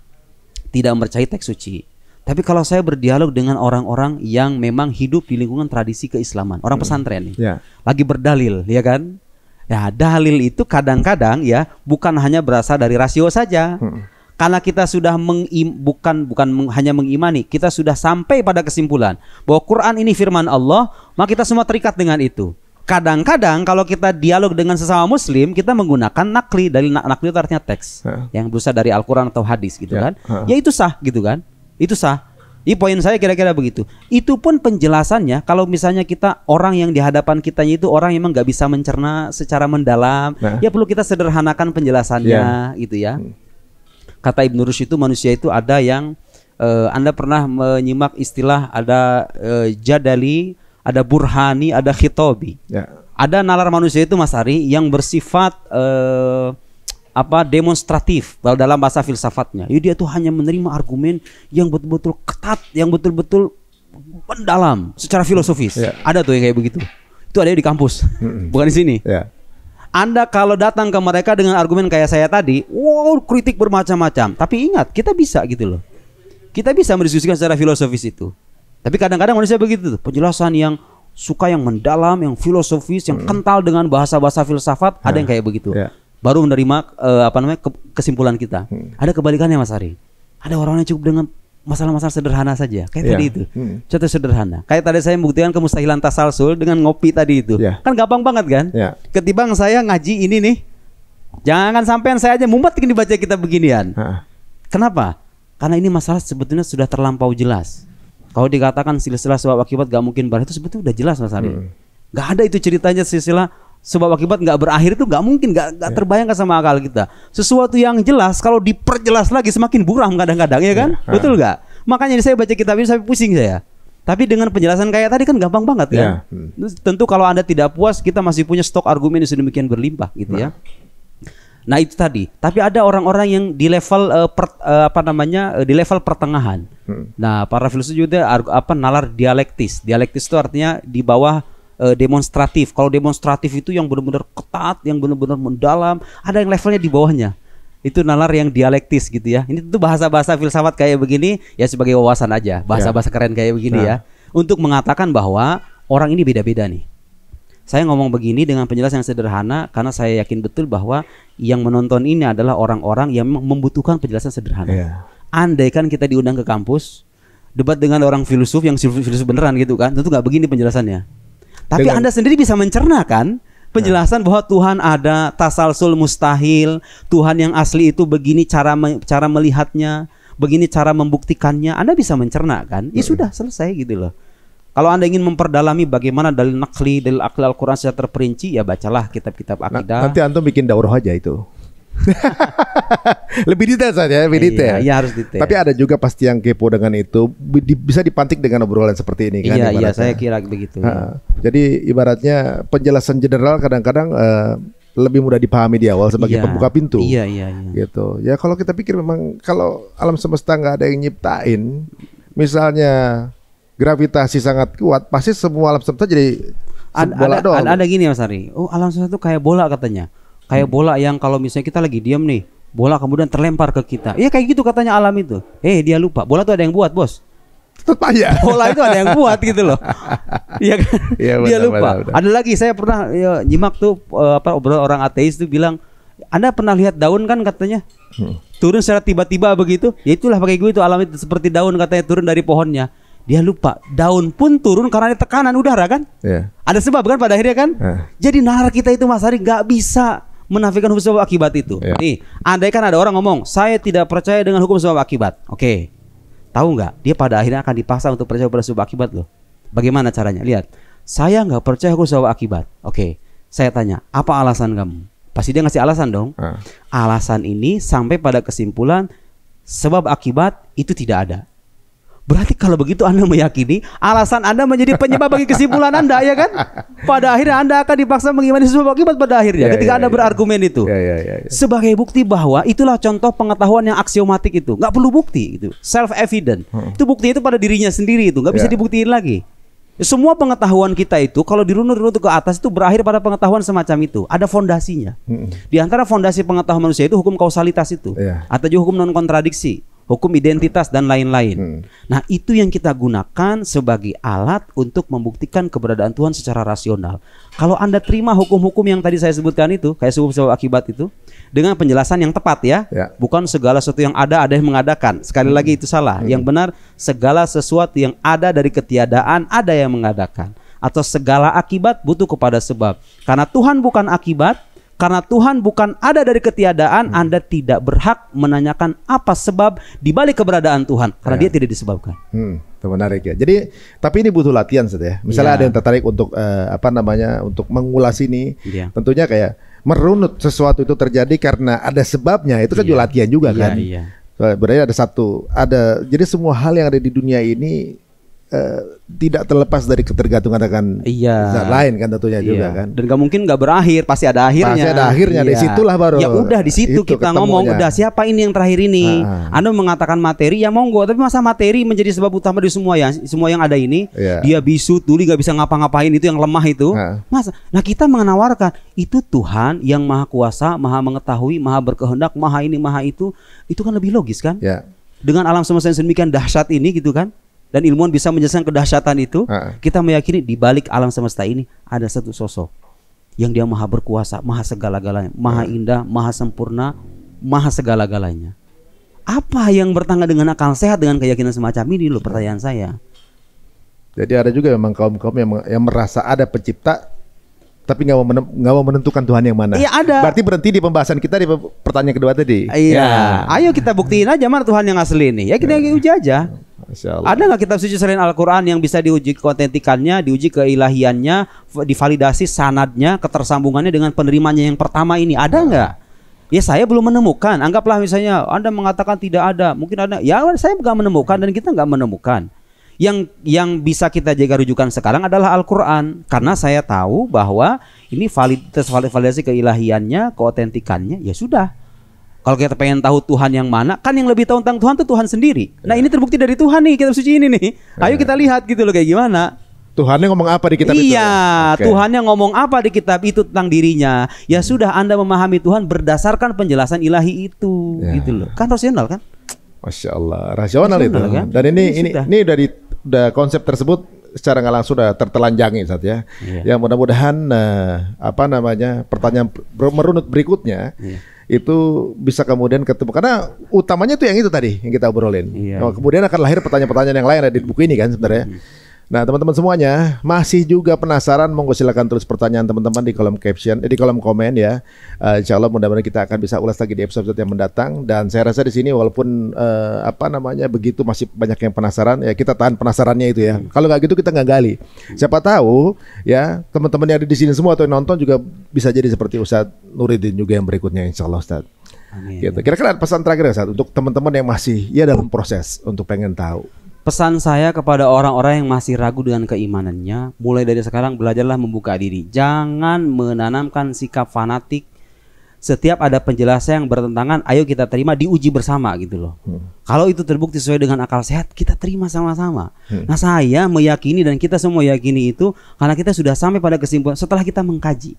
tidak mempercayai teks suci tapi kalau saya berdialog dengan orang-orang yang memang hidup di lingkungan tradisi keislaman orang pesantren nih yeah. lagi berdalil ya kan ya dalil itu kadang-kadang ya bukan hanya berasal dari rasio saja hmm karena kita sudah mengim, bukan bukan meng, hanya mengimani, kita sudah sampai pada kesimpulan bahwa Quran ini firman Allah, maka kita semua terikat dengan itu. Kadang-kadang kalau kita dialog dengan sesama muslim, kita menggunakan nakli dari nakli itu artinya teks uh. yang berusaha dari Al-Qur'an atau hadis gitu yeah. kan. Uh. Ya itu sah gitu kan. Itu sah. Ini poin saya kira-kira begitu. Itu pun penjelasannya kalau misalnya kita orang yang di hadapan kita itu orang yang memang nggak bisa mencerna secara mendalam, nah. ya perlu kita sederhanakan penjelasannya yeah. gitu ya. Hmm kata Ibnu Rushd itu manusia itu ada yang uh, Anda pernah menyimak istilah ada uh, jadali, ada burhani, ada khitobi. Ya. Ada nalar manusia itu Mas Ari yang bersifat uh, apa demonstratif dalam bahasa filsafatnya. Jadi dia tuh hanya menerima argumen yang betul-betul ketat, yang betul-betul mendalam secara filosofis. Ya. Ada tuh yang kayak begitu. Itu ada di kampus, mm -mm. bukan di sini. Ya. Anda kalau datang ke mereka dengan argumen kayak saya tadi, wow kritik bermacam-macam. Tapi ingat, kita bisa gitu loh. Kita bisa mendiskusikan secara filosofis itu. Tapi kadang-kadang manusia begitu tuh, penjelasan yang suka yang mendalam, yang filosofis, yang hmm. kental dengan bahasa-bahasa filsafat, hmm. ada yang nah, kayak begitu. Yeah. Baru menerima uh, apa namanya kesimpulan kita. Hmm. Ada kebalikannya Mas Ari. Ada orang yang cukup dengan masalah-masalah sederhana saja kayak yeah. tadi itu hmm. contoh sederhana kayak tadi saya membuktikan kemustahilan tasalsul dengan ngopi tadi itu yeah. kan gampang banget kan yeah. ketimbang saya ngaji ini nih jangan sampean saya aja mumet ini baca kita beginian ha. kenapa karena ini masalah sebetulnya sudah terlampau jelas kalau dikatakan silsilah sebab akibat gak mungkin berarti itu sebetulnya udah jelas mas Ali hmm. Gak ada itu ceritanya silsilah sebab akibat nggak berakhir itu nggak mungkin nggak yeah. terbayangkan sama akal kita sesuatu yang jelas kalau diperjelas lagi semakin buram kadang-kadang ya kan yeah. betul nggak makanya saya baca kitab ini sampai pusing saya tapi dengan penjelasan kayak tadi kan gampang banget ya yeah. hmm. tentu kalau anda tidak puas kita masih punya stok argumen yang sedemikian berlimpah gitu ya. nah. ya nah itu tadi tapi ada orang-orang yang di level uh, per, uh, apa namanya uh, di level pertengahan hmm. nah para filsuf juga apa nalar dialektis dialektis itu artinya di bawah uh, demonstratif. Kalau demonstratif itu yang benar-benar ketat, yang benar-benar mendalam, ada yang levelnya di bawahnya itu nalar yang dialektis gitu ya. Ini tentu bahasa-bahasa filsafat kayak begini ya sebagai wawasan aja, bahasa-bahasa ya. keren kayak begini ya. nah. ya. Untuk mengatakan bahwa orang ini beda-beda nih. Saya ngomong begini dengan penjelasan yang sederhana karena saya yakin betul bahwa yang menonton ini adalah orang-orang yang membutuhkan penjelasan sederhana. Yeah. Andai kan kita diundang ke kampus debat dengan orang filsuf yang filsuf beneran gitu kan, tentu nggak begini penjelasannya tapi Dengan... Anda sendiri bisa mencerna kan? penjelasan ya. bahwa Tuhan ada tasalsul mustahil, Tuhan yang asli itu begini cara me, cara melihatnya, begini cara membuktikannya. Anda bisa mencerna kan? Ya sudah selesai gitu loh. Kalau Anda ingin memperdalami bagaimana dalil nakli, dalil akhlal Al-Qur'an secara terperinci, ya bacalah kitab-kitab nah, akidah. Nanti antum bikin daurah aja itu. lebih detail saja, ya, lebih iya, detail. Iya, harus detail. Tapi ada juga pasti yang kepo dengan itu bisa dipantik dengan obrolan seperti ini kan? Iya, iya saya kira begitu. Ha, jadi ibaratnya penjelasan general kadang-kadang eh, lebih mudah dipahami di awal sebagai iya, pembuka pintu. Iya, iya, iya. Gitu. Ya kalau kita pikir memang kalau alam semesta nggak ada yang nyiptain, misalnya gravitasi sangat kuat, pasti semua alam semesta jadi ada, bola ada, doang. Ada, ada gini Mas Ari. Oh, alam semesta itu kayak bola katanya Kayak hmm. bola yang kalau misalnya kita lagi diam nih, bola kemudian terlempar ke kita. Iya kayak gitu katanya alam itu. Eh dia lupa. Bola tuh ada yang buat bos. Tetap aja. Bola itu ada yang buat gitu loh. Iya kan? Ya, benar, dia lupa. Benar, benar. Ada lagi saya pernah ya, nyimak tuh eh, apa obrol orang ateis tuh bilang, anda pernah lihat daun kan katanya? Hmm. Turun secara tiba-tiba begitu. Ya itulah pakai gue itu alam itu seperti daun katanya turun dari pohonnya. Dia lupa daun pun turun karena ada tekanan udara kan? Yeah. Ada sebab kan pada akhirnya kan? yeah. Jadi nalar kita itu Mas Ari nggak bisa menafikan hukum sebab akibat itu. Ya. Nih, andai kan ada orang ngomong, saya tidak percaya dengan hukum sebab akibat. Oke, tahu nggak? Dia pada akhirnya akan dipaksa untuk percaya pada sebab akibat loh. Bagaimana caranya? Lihat, saya nggak percaya hukum sebab akibat. Oke, saya tanya, apa alasan kamu? Pasti dia ngasih alasan dong. Uh. Alasan ini sampai pada kesimpulan sebab akibat itu tidak ada. Berarti kalau begitu Anda meyakini alasan Anda menjadi penyebab bagi kesimpulan Anda ya kan? Pada akhirnya Anda akan dipaksa mengimani sesuatu akibat pada akhirnya ya, ketika ya, Anda ya. berargumen itu. Ya, ya, ya, ya. Sebagai bukti bahwa itulah contoh pengetahuan yang aksiomatik itu. Nggak perlu bukti itu. Self evident. Hmm. Itu bukti itu pada dirinya sendiri itu, nggak bisa ya. dibuktiin lagi. Semua pengetahuan kita itu kalau dirunut-runut ke atas itu berakhir pada pengetahuan semacam itu. Ada fondasinya. Hmm. Di antara fondasi pengetahuan manusia itu hukum kausalitas itu. ya. Atau juga hukum non kontradiksi hukum identitas dan lain-lain. Hmm. Nah, itu yang kita gunakan sebagai alat untuk membuktikan keberadaan Tuhan secara rasional. Kalau Anda terima hukum-hukum yang tadi saya sebutkan itu, kayak sebab sebab akibat itu, dengan penjelasan yang tepat ya, ya. bukan segala sesuatu yang ada ada yang mengadakan. Sekali hmm. lagi itu salah. Hmm. Yang benar segala sesuatu yang ada dari ketiadaan ada yang mengadakan atau segala akibat butuh kepada sebab. Karena Tuhan bukan akibat, karena Tuhan bukan ada dari ketiadaan, hmm. Anda tidak berhak menanyakan apa sebab di balik keberadaan Tuhan karena ya. dia tidak disebabkan. Hmm, itu menarik ya. Jadi tapi ini butuh latihan saja ya. Misalnya ya. ada yang tertarik untuk uh, apa namanya untuk mengulas ini, ya. tentunya kayak merunut sesuatu itu terjadi karena ada sebabnya. Itu kan ya. juga latihan juga ya, kan. Iya. Berarti ada satu, ada jadi semua hal yang ada di dunia ini Eh, tidak terlepas dari ketergantungan akan iya. zat lain kan tentunya iya. juga kan dan gak mungkin gak berakhir pasti ada akhirnya pasti ada akhirnya iya. disitulah baru ya udah di situ kita ketemunya. ngomong udah siapa ini yang terakhir ini ah, ah. anda mengatakan materi ya monggo tapi masa materi menjadi sebab utama di semua yang semua yang ada ini yeah. dia bisu tuli gak bisa ngapa-ngapain itu yang lemah itu ah. masa nah kita menawarkan itu Tuhan yang maha kuasa maha mengetahui maha berkehendak maha ini maha itu itu kan lebih logis kan yeah. dengan alam semesta yang sedemikian dahsyat ini gitu kan dan ilmuwan bisa menjelaskan kedahsyatan itu, uh. kita meyakini di balik alam semesta ini ada satu sosok yang dia maha berkuasa, maha segala-galanya, maha indah, maha sempurna, maha segala-galanya. Apa yang bertangga dengan akal sehat dengan keyakinan semacam ini loh pertanyaan saya. Jadi ada juga memang kaum-kaum yang yang merasa ada pencipta tapi nggak mau mau menentukan Tuhan yang mana. Iya ada. Berarti berhenti di pembahasan kita di pertanyaan kedua tadi. Iya. Ya. Ayo kita buktiin aja mana Tuhan yang asli ini. Ya kita ya. uji aja. Ada nggak kitab suci selain Al-Quran yang bisa diuji keotentikannya, diuji keilahiannya, divalidasi sanadnya, ketersambungannya dengan penerimanya yang pertama ini? Ada nah. nggak? Ya saya belum menemukan. Anggaplah misalnya Anda mengatakan tidak ada, mungkin ada. Ya saya nggak menemukan dan kita nggak menemukan. Yang yang bisa kita jaga rujukan sekarang adalah Al-Quran karena saya tahu bahwa ini validitas validasi keilahiannya, keotentikannya ya sudah. Kalau kita pengen tahu Tuhan yang mana, kan yang lebih tahu tentang Tuhan itu Tuhan sendiri. Nah ini terbukti dari Tuhan nih kitab suci ini nih. Ayo kita lihat gitu loh kayak gimana. Tuhannya ngomong apa di kitab iya, itu? Iya, okay. Tuhannya ngomong apa di kitab itu tentang dirinya? Ya hmm. sudah Anda memahami Tuhan berdasarkan penjelasan ilahi itu, yeah. gitu loh. Kan rasional kan? Masya Allah, rasional, rasional itu. Kan? Dan ini ini ini, ini dari udah konsep tersebut secara nggak langsung sudah tertelanjangi saat ya. Yeah. Ya mudah-mudahan uh, apa namanya pertanyaan merunut berikutnya. Iya itu bisa kemudian ketemu karena utamanya itu yang itu tadi yang kita obrolin. Iya. Nah, kemudian akan lahir pertanyaan-pertanyaan yang lain ada di buku ini kan sebenarnya. Mm Nah, teman-teman semuanya, masih juga penasaran monggo silakan tulis pertanyaan teman-teman di kolom caption, eh, di kolom komen ya. Uh, insya Allah mudah-mudahan kita akan bisa ulas lagi di episode yang mendatang dan saya rasa di sini walaupun uh, apa namanya begitu masih banyak yang penasaran ya kita tahan penasarannya itu ya. Hmm. Kalau nggak gitu kita nggak gali. Hmm. Siapa tahu ya teman-teman yang ada di sini semua atau yang nonton juga bisa jadi seperti Ustadz Nuridin juga yang berikutnya insya Allah Ustaz. Amin. Gitu. Kira-kira pesan terakhir Ustaz untuk teman-teman yang masih ya dalam proses untuk pengen tahu. Pesan saya kepada orang-orang yang masih ragu dengan keimanannya, mulai dari sekarang belajarlah membuka diri. Jangan menanamkan sikap fanatik. Setiap ada penjelasan yang bertentangan, ayo kita terima diuji bersama gitu loh. Hmm. Kalau itu terbukti sesuai dengan akal sehat, kita terima sama-sama. Hmm. Nah, saya meyakini dan kita semua yakini itu karena kita sudah sampai pada kesimpulan setelah kita mengkaji.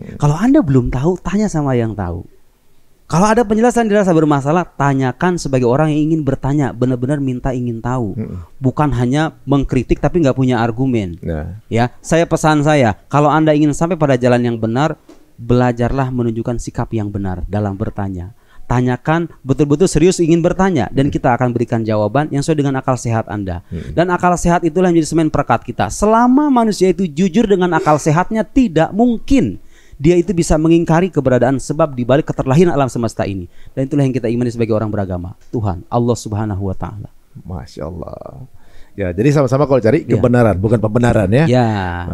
Hmm. Kalau Anda belum tahu, tanya sama yang tahu. Kalau ada penjelasan dirasa bermasalah, tanyakan sebagai orang yang ingin bertanya, benar-benar minta ingin tahu, hmm. bukan hanya mengkritik tapi nggak punya argumen. Nah. Ya, saya pesan saya, kalau anda ingin sampai pada jalan yang benar, belajarlah menunjukkan sikap yang benar dalam bertanya. Tanyakan betul-betul serius ingin bertanya dan kita akan berikan jawaban yang sesuai dengan akal sehat anda. Hmm. Dan akal sehat itulah yang menjadi semen perekat kita. Selama manusia itu jujur dengan akal sehatnya, tidak mungkin dia itu bisa mengingkari keberadaan sebab di balik keterlahiran alam semesta ini. Dan itulah yang kita imani sebagai orang beragama, Tuhan Allah Subhanahu wa taala. Masya Allah. Ya, jadi sama-sama kalau cari ya. kebenaran, bukan pembenaran ya. Ya,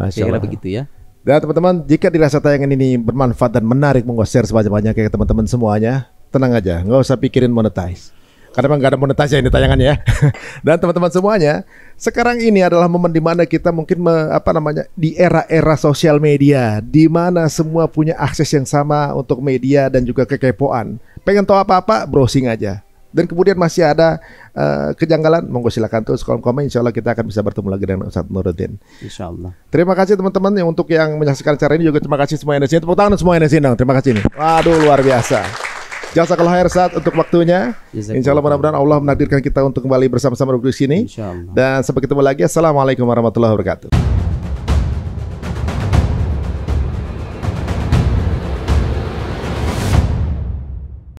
Masya Allah. begitu ya. Dan ya, teman-teman, jika dirasa tayangan ini bermanfaat dan menarik, monggo share sebanyak-banyaknya ke teman-teman semuanya. Tenang aja, nggak usah pikirin monetize. Karena memang gak ada monetasi ini tayangannya ya. Dan teman-teman semuanya, sekarang ini adalah momen di mana kita mungkin me, apa namanya di era-era sosial media, di mana semua punya akses yang sama untuk media dan juga kekepoan. Pengen tahu apa-apa, browsing aja dan kemudian masih ada uh, kejanggalan, monggo silakan tulis kolom komen. Insya Allah kita akan bisa bertemu lagi dengan Ustaz Nuruddin. Insya Allah. Terima kasih teman-teman yang untuk yang menyaksikan acara ini juga terima kasih semua yang di sini. Tepuk tangan semua yang di sini dong. Terima kasih nih. Waduh luar biasa. Jasa kalau hair saat untuk waktunya. Insya Allah mudah-mudahan Allah menakdirkan kita untuk kembali bersama-sama duduk di sini. Dan sampai ketemu lagi. Assalamualaikum warahmatullahi wabarakatuh.